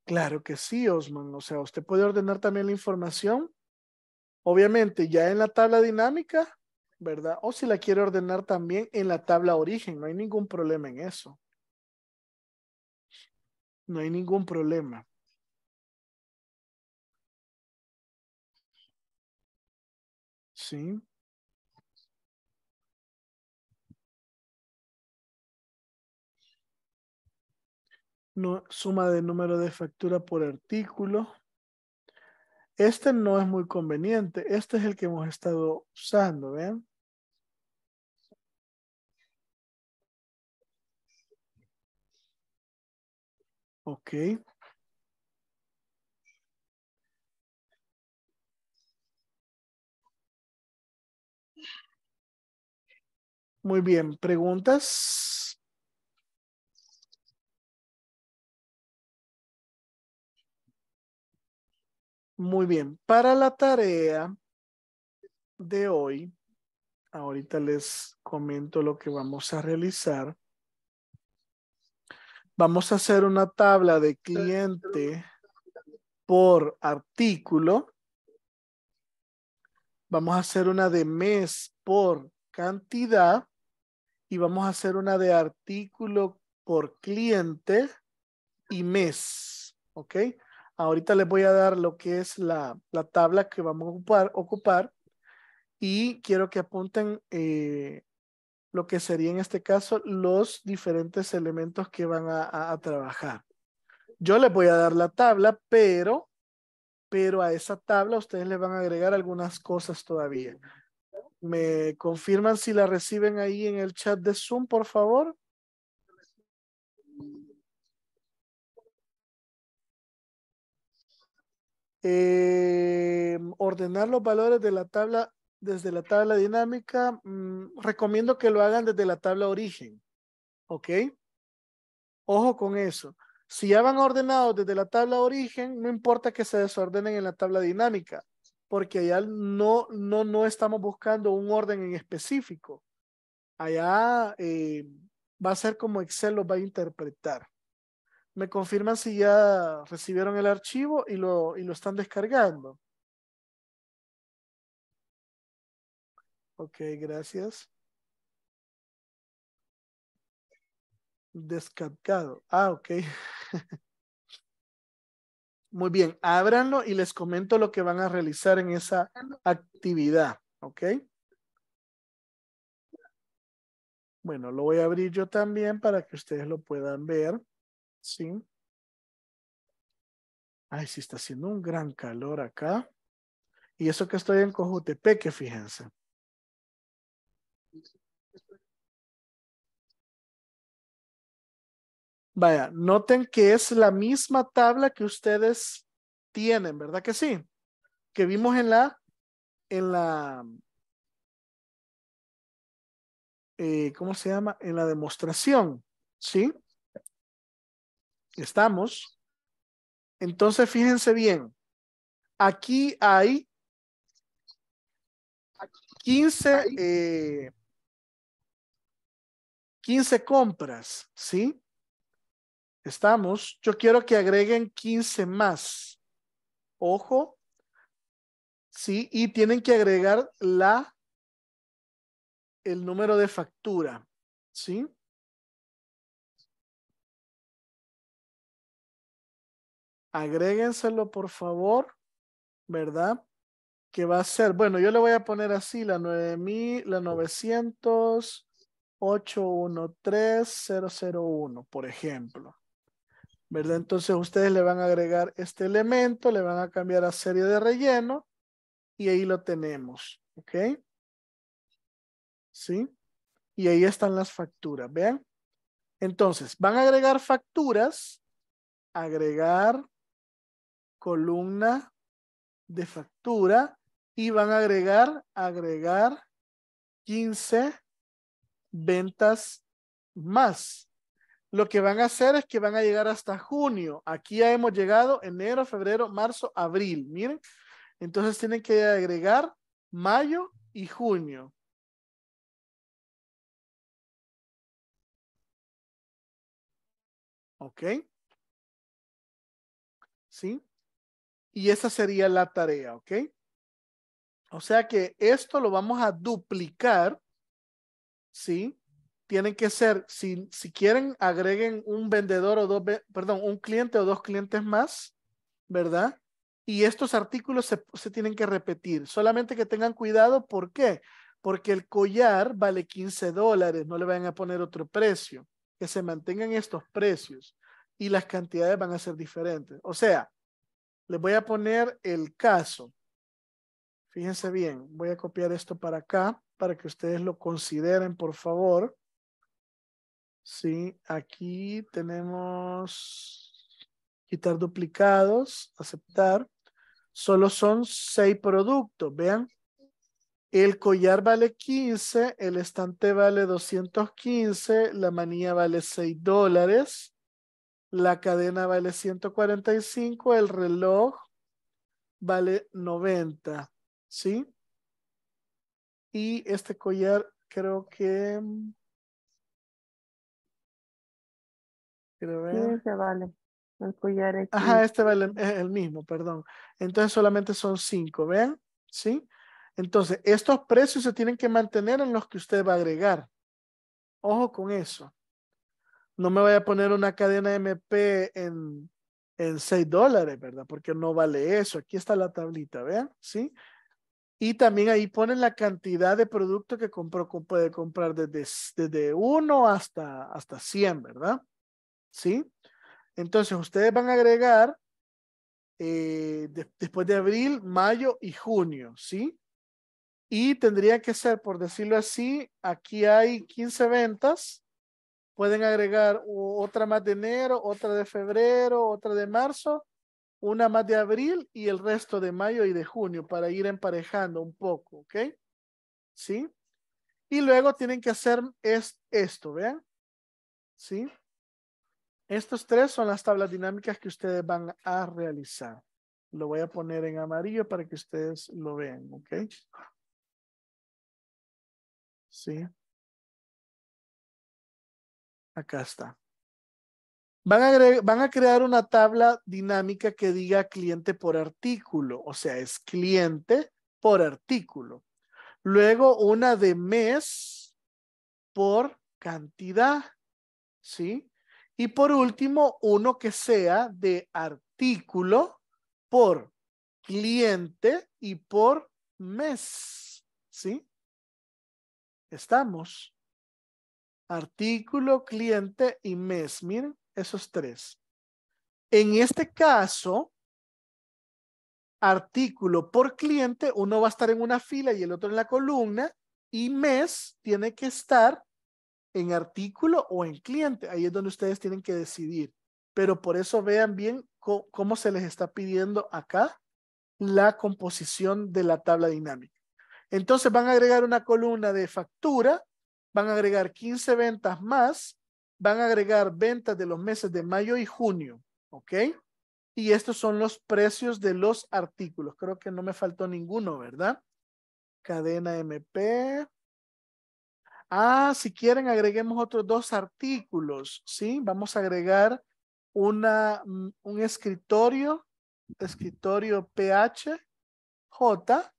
Claro que sí, Osman. O sea, usted puede ordenar también la información. Obviamente, ya en la tabla dinámica, ¿verdad? O si la quiere ordenar también en la tabla origen, no hay ningún problema en eso. No hay ningún problema. Sí. no, suma de número de factura por artículo. Este no es muy conveniente. Este es el que hemos estado usando, ¿vean? Ok. Muy bien, preguntas. Muy bien, para la tarea de hoy, ahorita les comento lo que vamos a realizar. Vamos a hacer una tabla de cliente por artículo. Vamos a hacer una de mes por cantidad y vamos a hacer una de artículo por cliente y mes. ¿Ok? Ahorita les voy a dar lo que es la, la tabla que vamos a ocupar, y quiero que apunten eh, lo que sería en este caso los diferentes elementos que van a, trabajar. Yo les voy a dar la tabla, pero, pero a esa tabla ustedes le van a agregar algunas cosas todavía. ¿Me confirman si la reciben ahí en el chat de Zoom, por favor? Eh, ordenar los valores de la tabla desde la tabla dinámica, mm, recomiendo que lo hagan desde la tabla origen. ¿Ok? Ojo con eso. Si ya van ordenados desde la tabla origen, no importa que se desordenen en la tabla dinámica, porque allá no, no, no estamos buscando un orden en específico. Allá eh, va a ser como Excel los va a interpretar me confirman si ya recibieron el archivo y lo, y lo están descargando. Ok, gracias. Descargado. Ah, ok. Muy bien, ábranlo y les comento lo que van a realizar en esa actividad. Ok. Bueno, lo voy a abrir yo también para que ustedes lo puedan ver. Sí. Ay, sí está haciendo un gran calor acá. Y eso que estoy en Cojutepeque, fíjense. Vaya, noten que es la misma tabla que ustedes tienen, ¿verdad que sí? Que vimos en la, en la, eh, ¿cómo se llama? En la demostración, ¿sí? ¿Estamos? Entonces, fíjense bien. Aquí hay 15, 15 eh, compras, ¿sí? Estamos. Yo quiero que agreguen 15 más. Ojo. Sí, y tienen que agregar la el número de factura, ¿sí? Agréguenselo, por favor, ¿verdad? Que va a ser, bueno, yo le voy a poner así, la 9000, la 900. 813001, por ejemplo. ¿Verdad? Entonces ustedes le van a agregar este elemento, le van a cambiar a serie de relleno y ahí lo tenemos. ¿Ok? ¿Sí? Y ahí están las facturas. ¿Vean? Entonces, van a agregar facturas, agregar columna de factura y van a agregar, agregar 15 ventas más. Lo que van a hacer es que van a llegar hasta junio. Aquí ya hemos llegado enero, febrero, marzo, abril. Miren, entonces tienen que agregar mayo y junio. ¿Ok? ¿Sí? Y esa sería la tarea, ¿ok? O sea que esto lo vamos a duplicar, ¿sí? Tienen que ser, si, si quieren, agreguen un vendedor o dos, perdón, un cliente o dos clientes más, ¿verdad? Y estos artículos se, se tienen que repetir. Solamente que tengan cuidado, ¿por qué? Porque el collar vale 15 dólares, no le van a poner otro precio. Que se mantengan estos precios y las cantidades van a ser diferentes. O sea, les voy a poner el caso. Fíjense bien, voy a copiar esto para acá para que ustedes lo consideren, por favor. Sí, aquí tenemos quitar duplicados, aceptar. Solo son seis productos, vean. El collar vale 15, el estante vale 215, la manía vale 6 dólares. La cadena vale 145, el reloj vale 90, ¿sí? Y este collar creo que... creo que Sí, vale. El collar Ajá, este vale el, eh, el mismo, perdón. Entonces solamente son 5, ¿ven? ¿Sí? Entonces, estos precios se tienen que mantener en los que usted va a agregar. Ojo con eso no me voy a poner una cadena MP en, en 6 dólares, ¿verdad? Porque no vale eso. Aquí está la tablita, ¿vean? ¿Sí? Y también ahí ponen la cantidad de producto que compró, puede comprar desde, desde 1 hasta, hasta 100, ¿verdad? ¿Sí? Entonces, ustedes van a agregar eh, después de abril, mayo y junio, ¿sí? Y tendría que ser, por decirlo así, aquí hay 15 ventas pueden agregar otra más de enero, otra de febrero, otra de marzo, una más de abril y el resto de mayo y de junio para ir emparejando un poco, ¿ok? ¿Sí? Y luego tienen que hacer es, esto, ¿vean? ¿Sí? Estos tres son las tablas dinámicas que ustedes van a realizar. Lo voy a poner en amarillo para que ustedes lo vean, ¿ok? Sí. Acá está. Van a, van a, crear una tabla dinámica que diga cliente por artículo, o sea, es cliente por artículo. Luego una de mes por cantidad, ¿sí? Y por último, uno que sea de artículo por cliente y por mes, ¿sí? Estamos artículo, cliente y mes. Miren, esos tres. En este caso, artículo por cliente, uno va a estar en una fila y el otro en la columna, y mes tiene que estar en artículo o en cliente. Ahí es donde ustedes tienen que decidir. Pero por eso vean bien cómo se les está pidiendo acá la composición de la tabla dinámica. Entonces van a agregar una columna de factura van a agregar 15 ventas más, van a agregar ventas de los meses de mayo y junio, ¿ok? Y estos son los precios de los artículos. Creo que no me faltó ninguno, ¿verdad? Cadena MP. Ah, si quieren agreguemos otros dos artículos, ¿sí? Vamos a agregar una, mm, un escritorio, escritorio PHJ,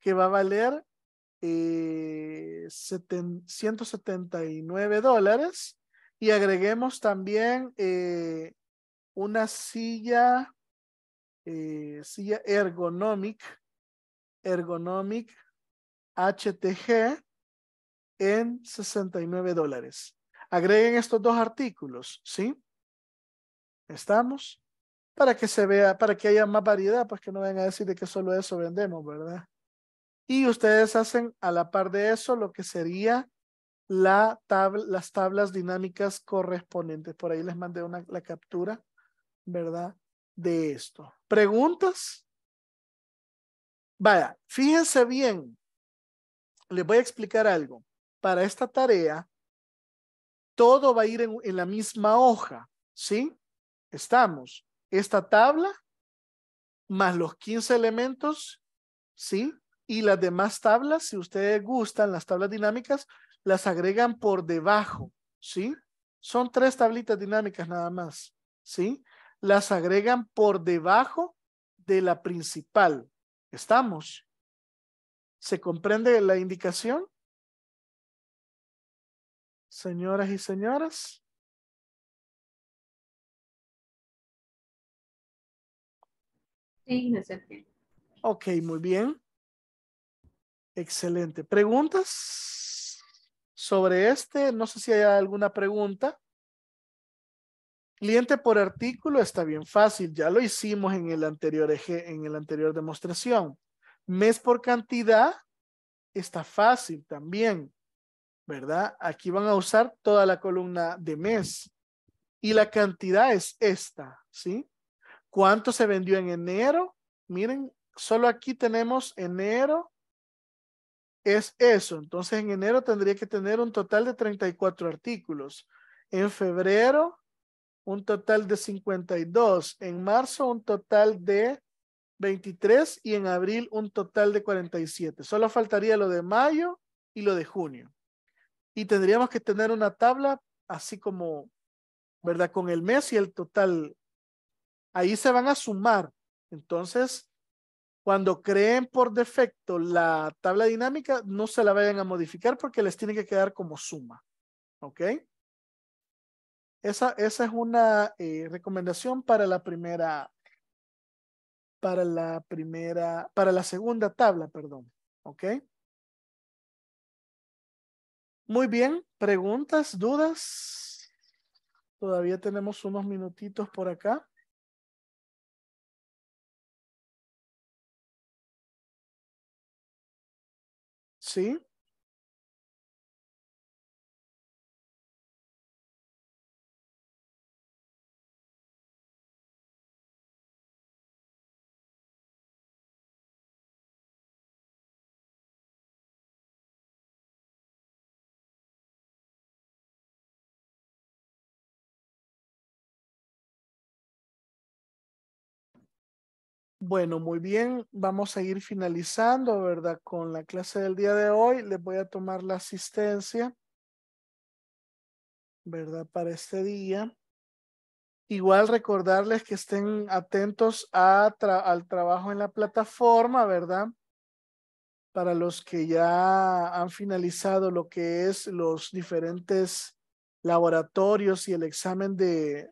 que va a valer 179 eh, dólares y agreguemos también eh, una silla, eh, silla ergonomic, ergonomic HTG en 69 dólares. Agreguen estos dos artículos, ¿sí? ¿Estamos? Para que se vea, para que haya más variedad, pues que no vengan a decir de que solo eso vendemos, ¿verdad? Y ustedes hacen a la par de eso lo que sería la tabla, las tablas dinámicas correspondientes. Por ahí les mandé una, la captura, ¿verdad? De esto. ¿Preguntas? Vaya, fíjense bien. Les voy a explicar algo. Para esta tarea, todo va a ir en, en la misma hoja, ¿sí? Estamos. Esta tabla más los 15 elementos, ¿sí? y las demás tablas, si ustedes gustan, las tablas dinámicas, las agregan por debajo, ¿sí? Son tres tablitas dinámicas nada más, ¿sí? Las agregan por debajo de la principal. ¿Estamos? ¿Se comprende la indicación? Señoras y señoras. Sí, no sé. Ok, muy bien. Excelente. ¿Preguntas sobre este? No sé si hay alguna pregunta. Cliente por artículo está bien fácil, ya lo hicimos en el anterior eje, en el anterior demostración. Mes por cantidad está fácil también, ¿verdad? Aquí van a usar toda la columna de mes y la cantidad es esta, ¿sí? ¿Cuánto se vendió en enero? Miren, solo aquí tenemos enero, es eso. Entonces en enero tendría que tener un total de 34 artículos. En febrero, un total de 52. En marzo, un total de 23 y en abril un total de 47. Solo faltaría lo de mayo y lo de junio. Y tendríamos que tener una tabla así como, ¿verdad? Con el mes y el total. Ahí se van a sumar. Entonces, cuando creen por defecto la tabla dinámica, no se la vayan a modificar porque les tiene que quedar como suma. ¿Ok? Esa, esa es una eh, recomendación para la primera, para la primera, para la segunda tabla, perdón. ¿Ok? Muy bien, preguntas, dudas. Todavía tenemos unos minutitos por acá. see Bueno, muy bien, vamos a ir finalizando, ¿verdad? Con la clase del día de hoy, les voy a tomar la asistencia, ¿verdad? Para este día. Igual recordarles que estén atentos a al trabajo en la plataforma, ¿verdad? Para los que ya han finalizado lo que es los diferentes laboratorios y el examen de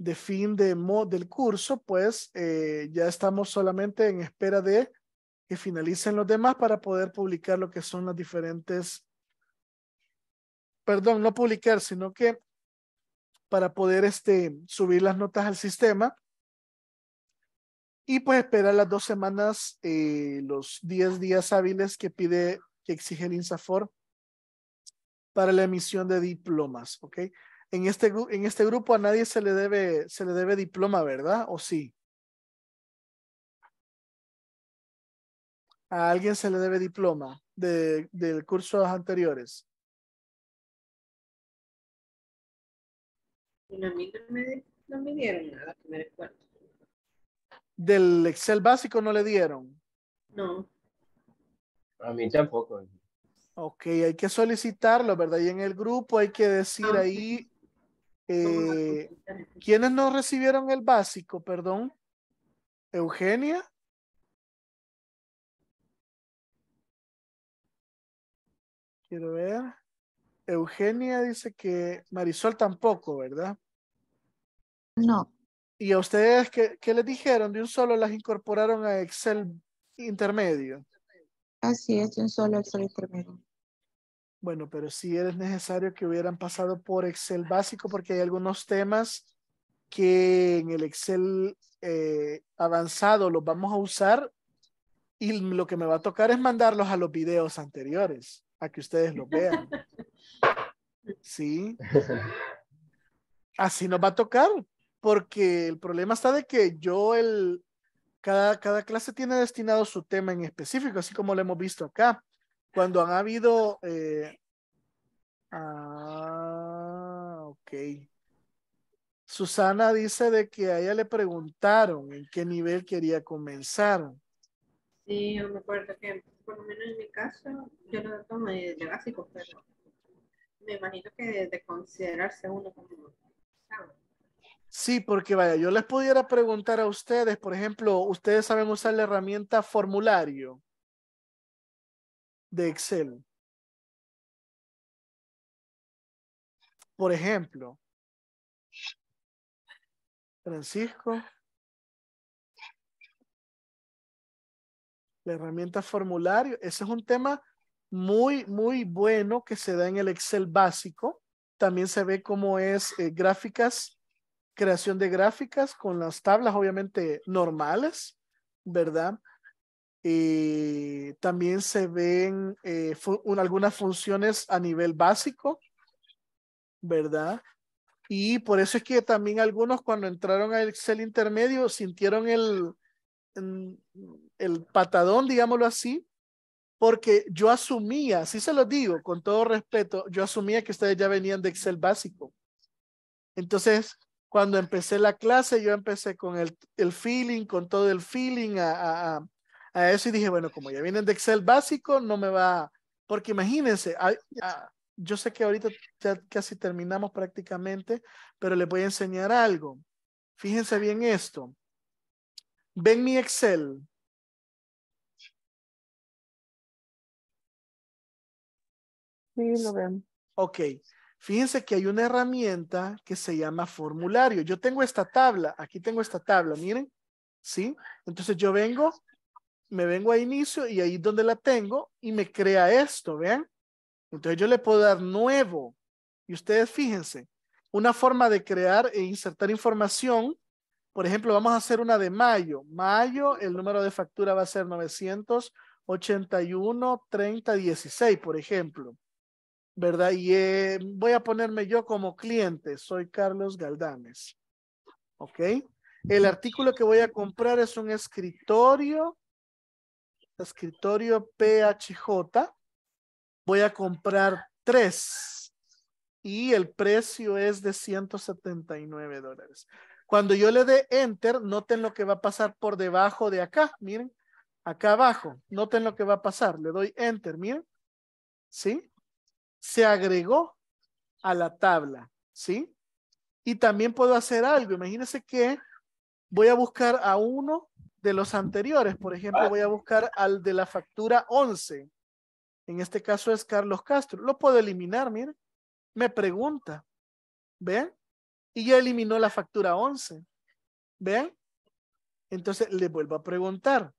de fin de del curso, pues eh, ya estamos solamente en espera de que finalicen los demás para poder publicar lo que son las diferentes, perdón, no publicar, sino que para poder este, subir las notas al sistema y pues esperar las dos semanas, eh, los 10 días hábiles que pide, que exige el INSAFOR para la emisión de diplomas, ¿ok? en este, en este grupo a nadie se le debe, se le debe diploma, ¿verdad? ¿O sí? ¿A alguien se le debe diploma de, del cursos anteriores? a mí no me, dieron nada ¿Del Excel básico no le dieron? No. A mí tampoco. Ok, hay que solicitarlo, ¿verdad? Y en el grupo hay que decir ah, ahí eh, ¿Quiénes no recibieron el básico, perdón? Eugenia. Quiero ver. Eugenia dice que Marisol tampoco, ¿verdad? No. ¿Y a ustedes qué, qué les dijeron? ¿De un solo las incorporaron a Excel intermedio? Así es, de un solo Excel intermedio. Bueno, pero sí es necesario que hubieran pasado por Excel básico porque hay algunos temas que en el Excel eh, avanzado los vamos a usar y lo que me va a tocar es mandarlos a los videos anteriores, a que ustedes los vean. Sí. Así nos va a tocar, porque el problema está de que yo el, cada, cada clase tiene destinado su tema en específico, así como lo hemos visto acá cuando han habido... Eh, ah, ok. Susana dice de que a ella le preguntaron en qué nivel quería comenzar. Sí, yo me acuerdo que por lo menos en mi caso, yo lo tomé de básico, pero me imagino que de, considerarse uno como... Sí, porque vaya, yo les pudiera preguntar a ustedes, por ejemplo, ¿ustedes saben usar la herramienta formulario? de Excel. Por ejemplo, Francisco, la herramienta formulario, ese es un tema muy, muy bueno que se da en el Excel básico. También se ve cómo es eh, gráficas, creación de gráficas con las tablas obviamente normales, ¿verdad? también se ven eh, algunas funciones a nivel básico, ¿verdad? Y por eso es que también algunos cuando entraron a Excel intermedio sintieron el, el patadón, digámoslo así, porque yo asumía, así se los digo con todo respeto, yo asumía que ustedes ya venían de Excel básico. Entonces, cuando empecé la clase, yo empecé con el, el feeling, con todo el feeling, a, a eso y dije, bueno, como ya vienen de Excel básico, no me va, porque imagínense, ah, yo sé que ahorita ya casi terminamos prácticamente, pero les voy a enseñar algo. Fíjense bien esto. Ven mi Excel. Sí, lo ven. Ok. Fíjense que hay una herramienta que se llama formulario. Yo tengo esta tabla. Aquí tengo esta tabla, miren. ¿Sí? Entonces yo vengo me vengo a inicio y ahí es donde la tengo y me crea esto, ¿vean? Entonces yo le puedo dar nuevo. Y ustedes fíjense, una forma de crear e insertar información, por ejemplo, vamos a hacer una de mayo. Mayo, el número de factura va a ser 981-3016, por ejemplo. ¿Verdad? Y eh, voy a ponerme yo como cliente. Soy Carlos Galdames. ¿Ok? El artículo que voy a comprar es un escritorio escritorio PHJ. Voy a comprar tres y el precio es de 179 dólares. Cuando yo le dé enter, noten lo que va a pasar por debajo de acá. Miren, acá abajo. Noten lo que va a pasar. Le doy enter, miren. ¿Sí? Se agregó a la tabla. ¿Sí? Y también puedo hacer algo. Imagínense que voy a buscar a uno de los anteriores. Por ejemplo, voy a buscar al de la factura 11. En este caso es Carlos Castro. Lo puedo eliminar, mire. Me pregunta. ¿Ven? Y ya eliminó la factura 11. ¿Ven? Entonces le vuelvo a preguntar.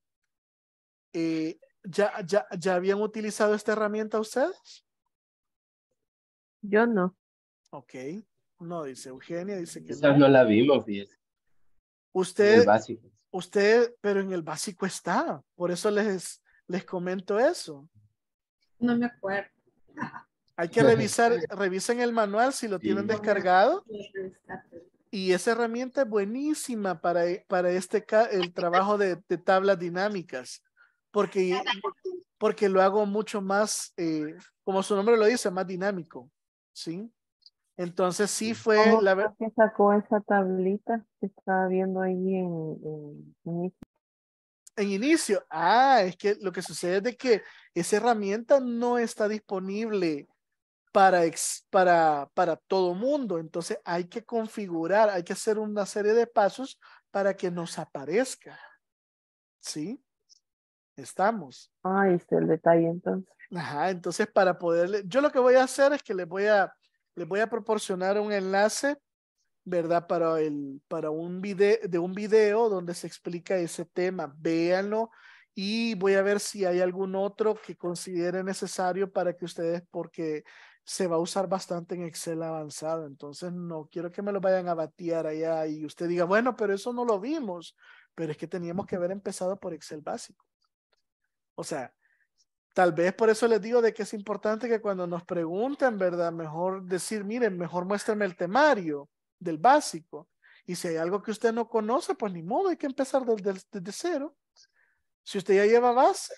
Eh, ya, ya habían utilizado esta herramienta ustedes? Yo no. Ok. No, dice Eugenia, dice que. no, la vimos, Usted. básico usted, pero en el básico está. Por eso les, les comento eso. No me acuerdo. Hay que revisar, revisen el manual si lo tienen descargado. Y esa herramienta es buenísima para, para este, el trabajo de, de tablas dinámicas, porque, porque lo hago mucho más, eh, como su nombre lo dice, más dinámico. ¿sí? Entonces sí fue ¿Cómo la verdad. que sacó esa tablita que estaba viendo ahí en, en, inicio? En inicio. Ah, es que lo que sucede es de que esa herramienta no está disponible para, para, para todo mundo. Entonces hay que configurar, hay que hacer una serie de pasos para que nos aparezca. ¿Sí? Estamos. Ah, ahí es el detalle entonces. Ajá, entonces para poderle, yo lo que voy a hacer es que le voy a, les voy a proporcionar un enlace, ¿verdad? Para, el, para un video, de un video donde se explica ese tema. Véanlo y voy a ver si hay algún otro que considere necesario para que ustedes, porque se va a usar bastante en Excel avanzado, entonces no quiero que me lo vayan a batear allá y usted diga, bueno, pero eso no lo vimos, pero es que teníamos que haber empezado por Excel básico. O sea, tal vez por eso les digo de que es importante que cuando nos pregunten, ¿verdad? Mejor decir, miren, mejor muéstrenme el temario del básico. Y si hay algo que usted no conoce, pues ni modo, hay que empezar desde, cero. Si usted ya lleva base,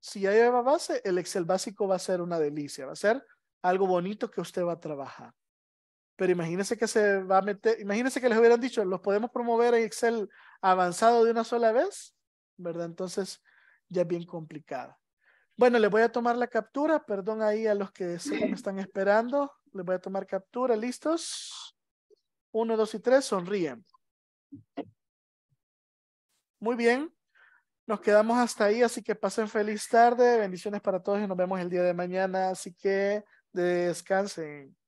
si ya lleva base, el Excel básico va a ser una delicia, va a ser algo bonito que usted va a trabajar. Pero imagínese que se va a meter, imagínese que les hubieran dicho, los podemos promover en Excel avanzado de una sola vez, ¿verdad? Entonces ya es bien complicada bueno, les voy a tomar la captura, perdón ahí a los que me están esperando. Les voy a tomar captura, ¿listos? Uno, dos y tres, sonríen. Muy bien, nos quedamos hasta ahí, así que pasen feliz tarde, bendiciones para todos y nos vemos el día de mañana, así que descansen.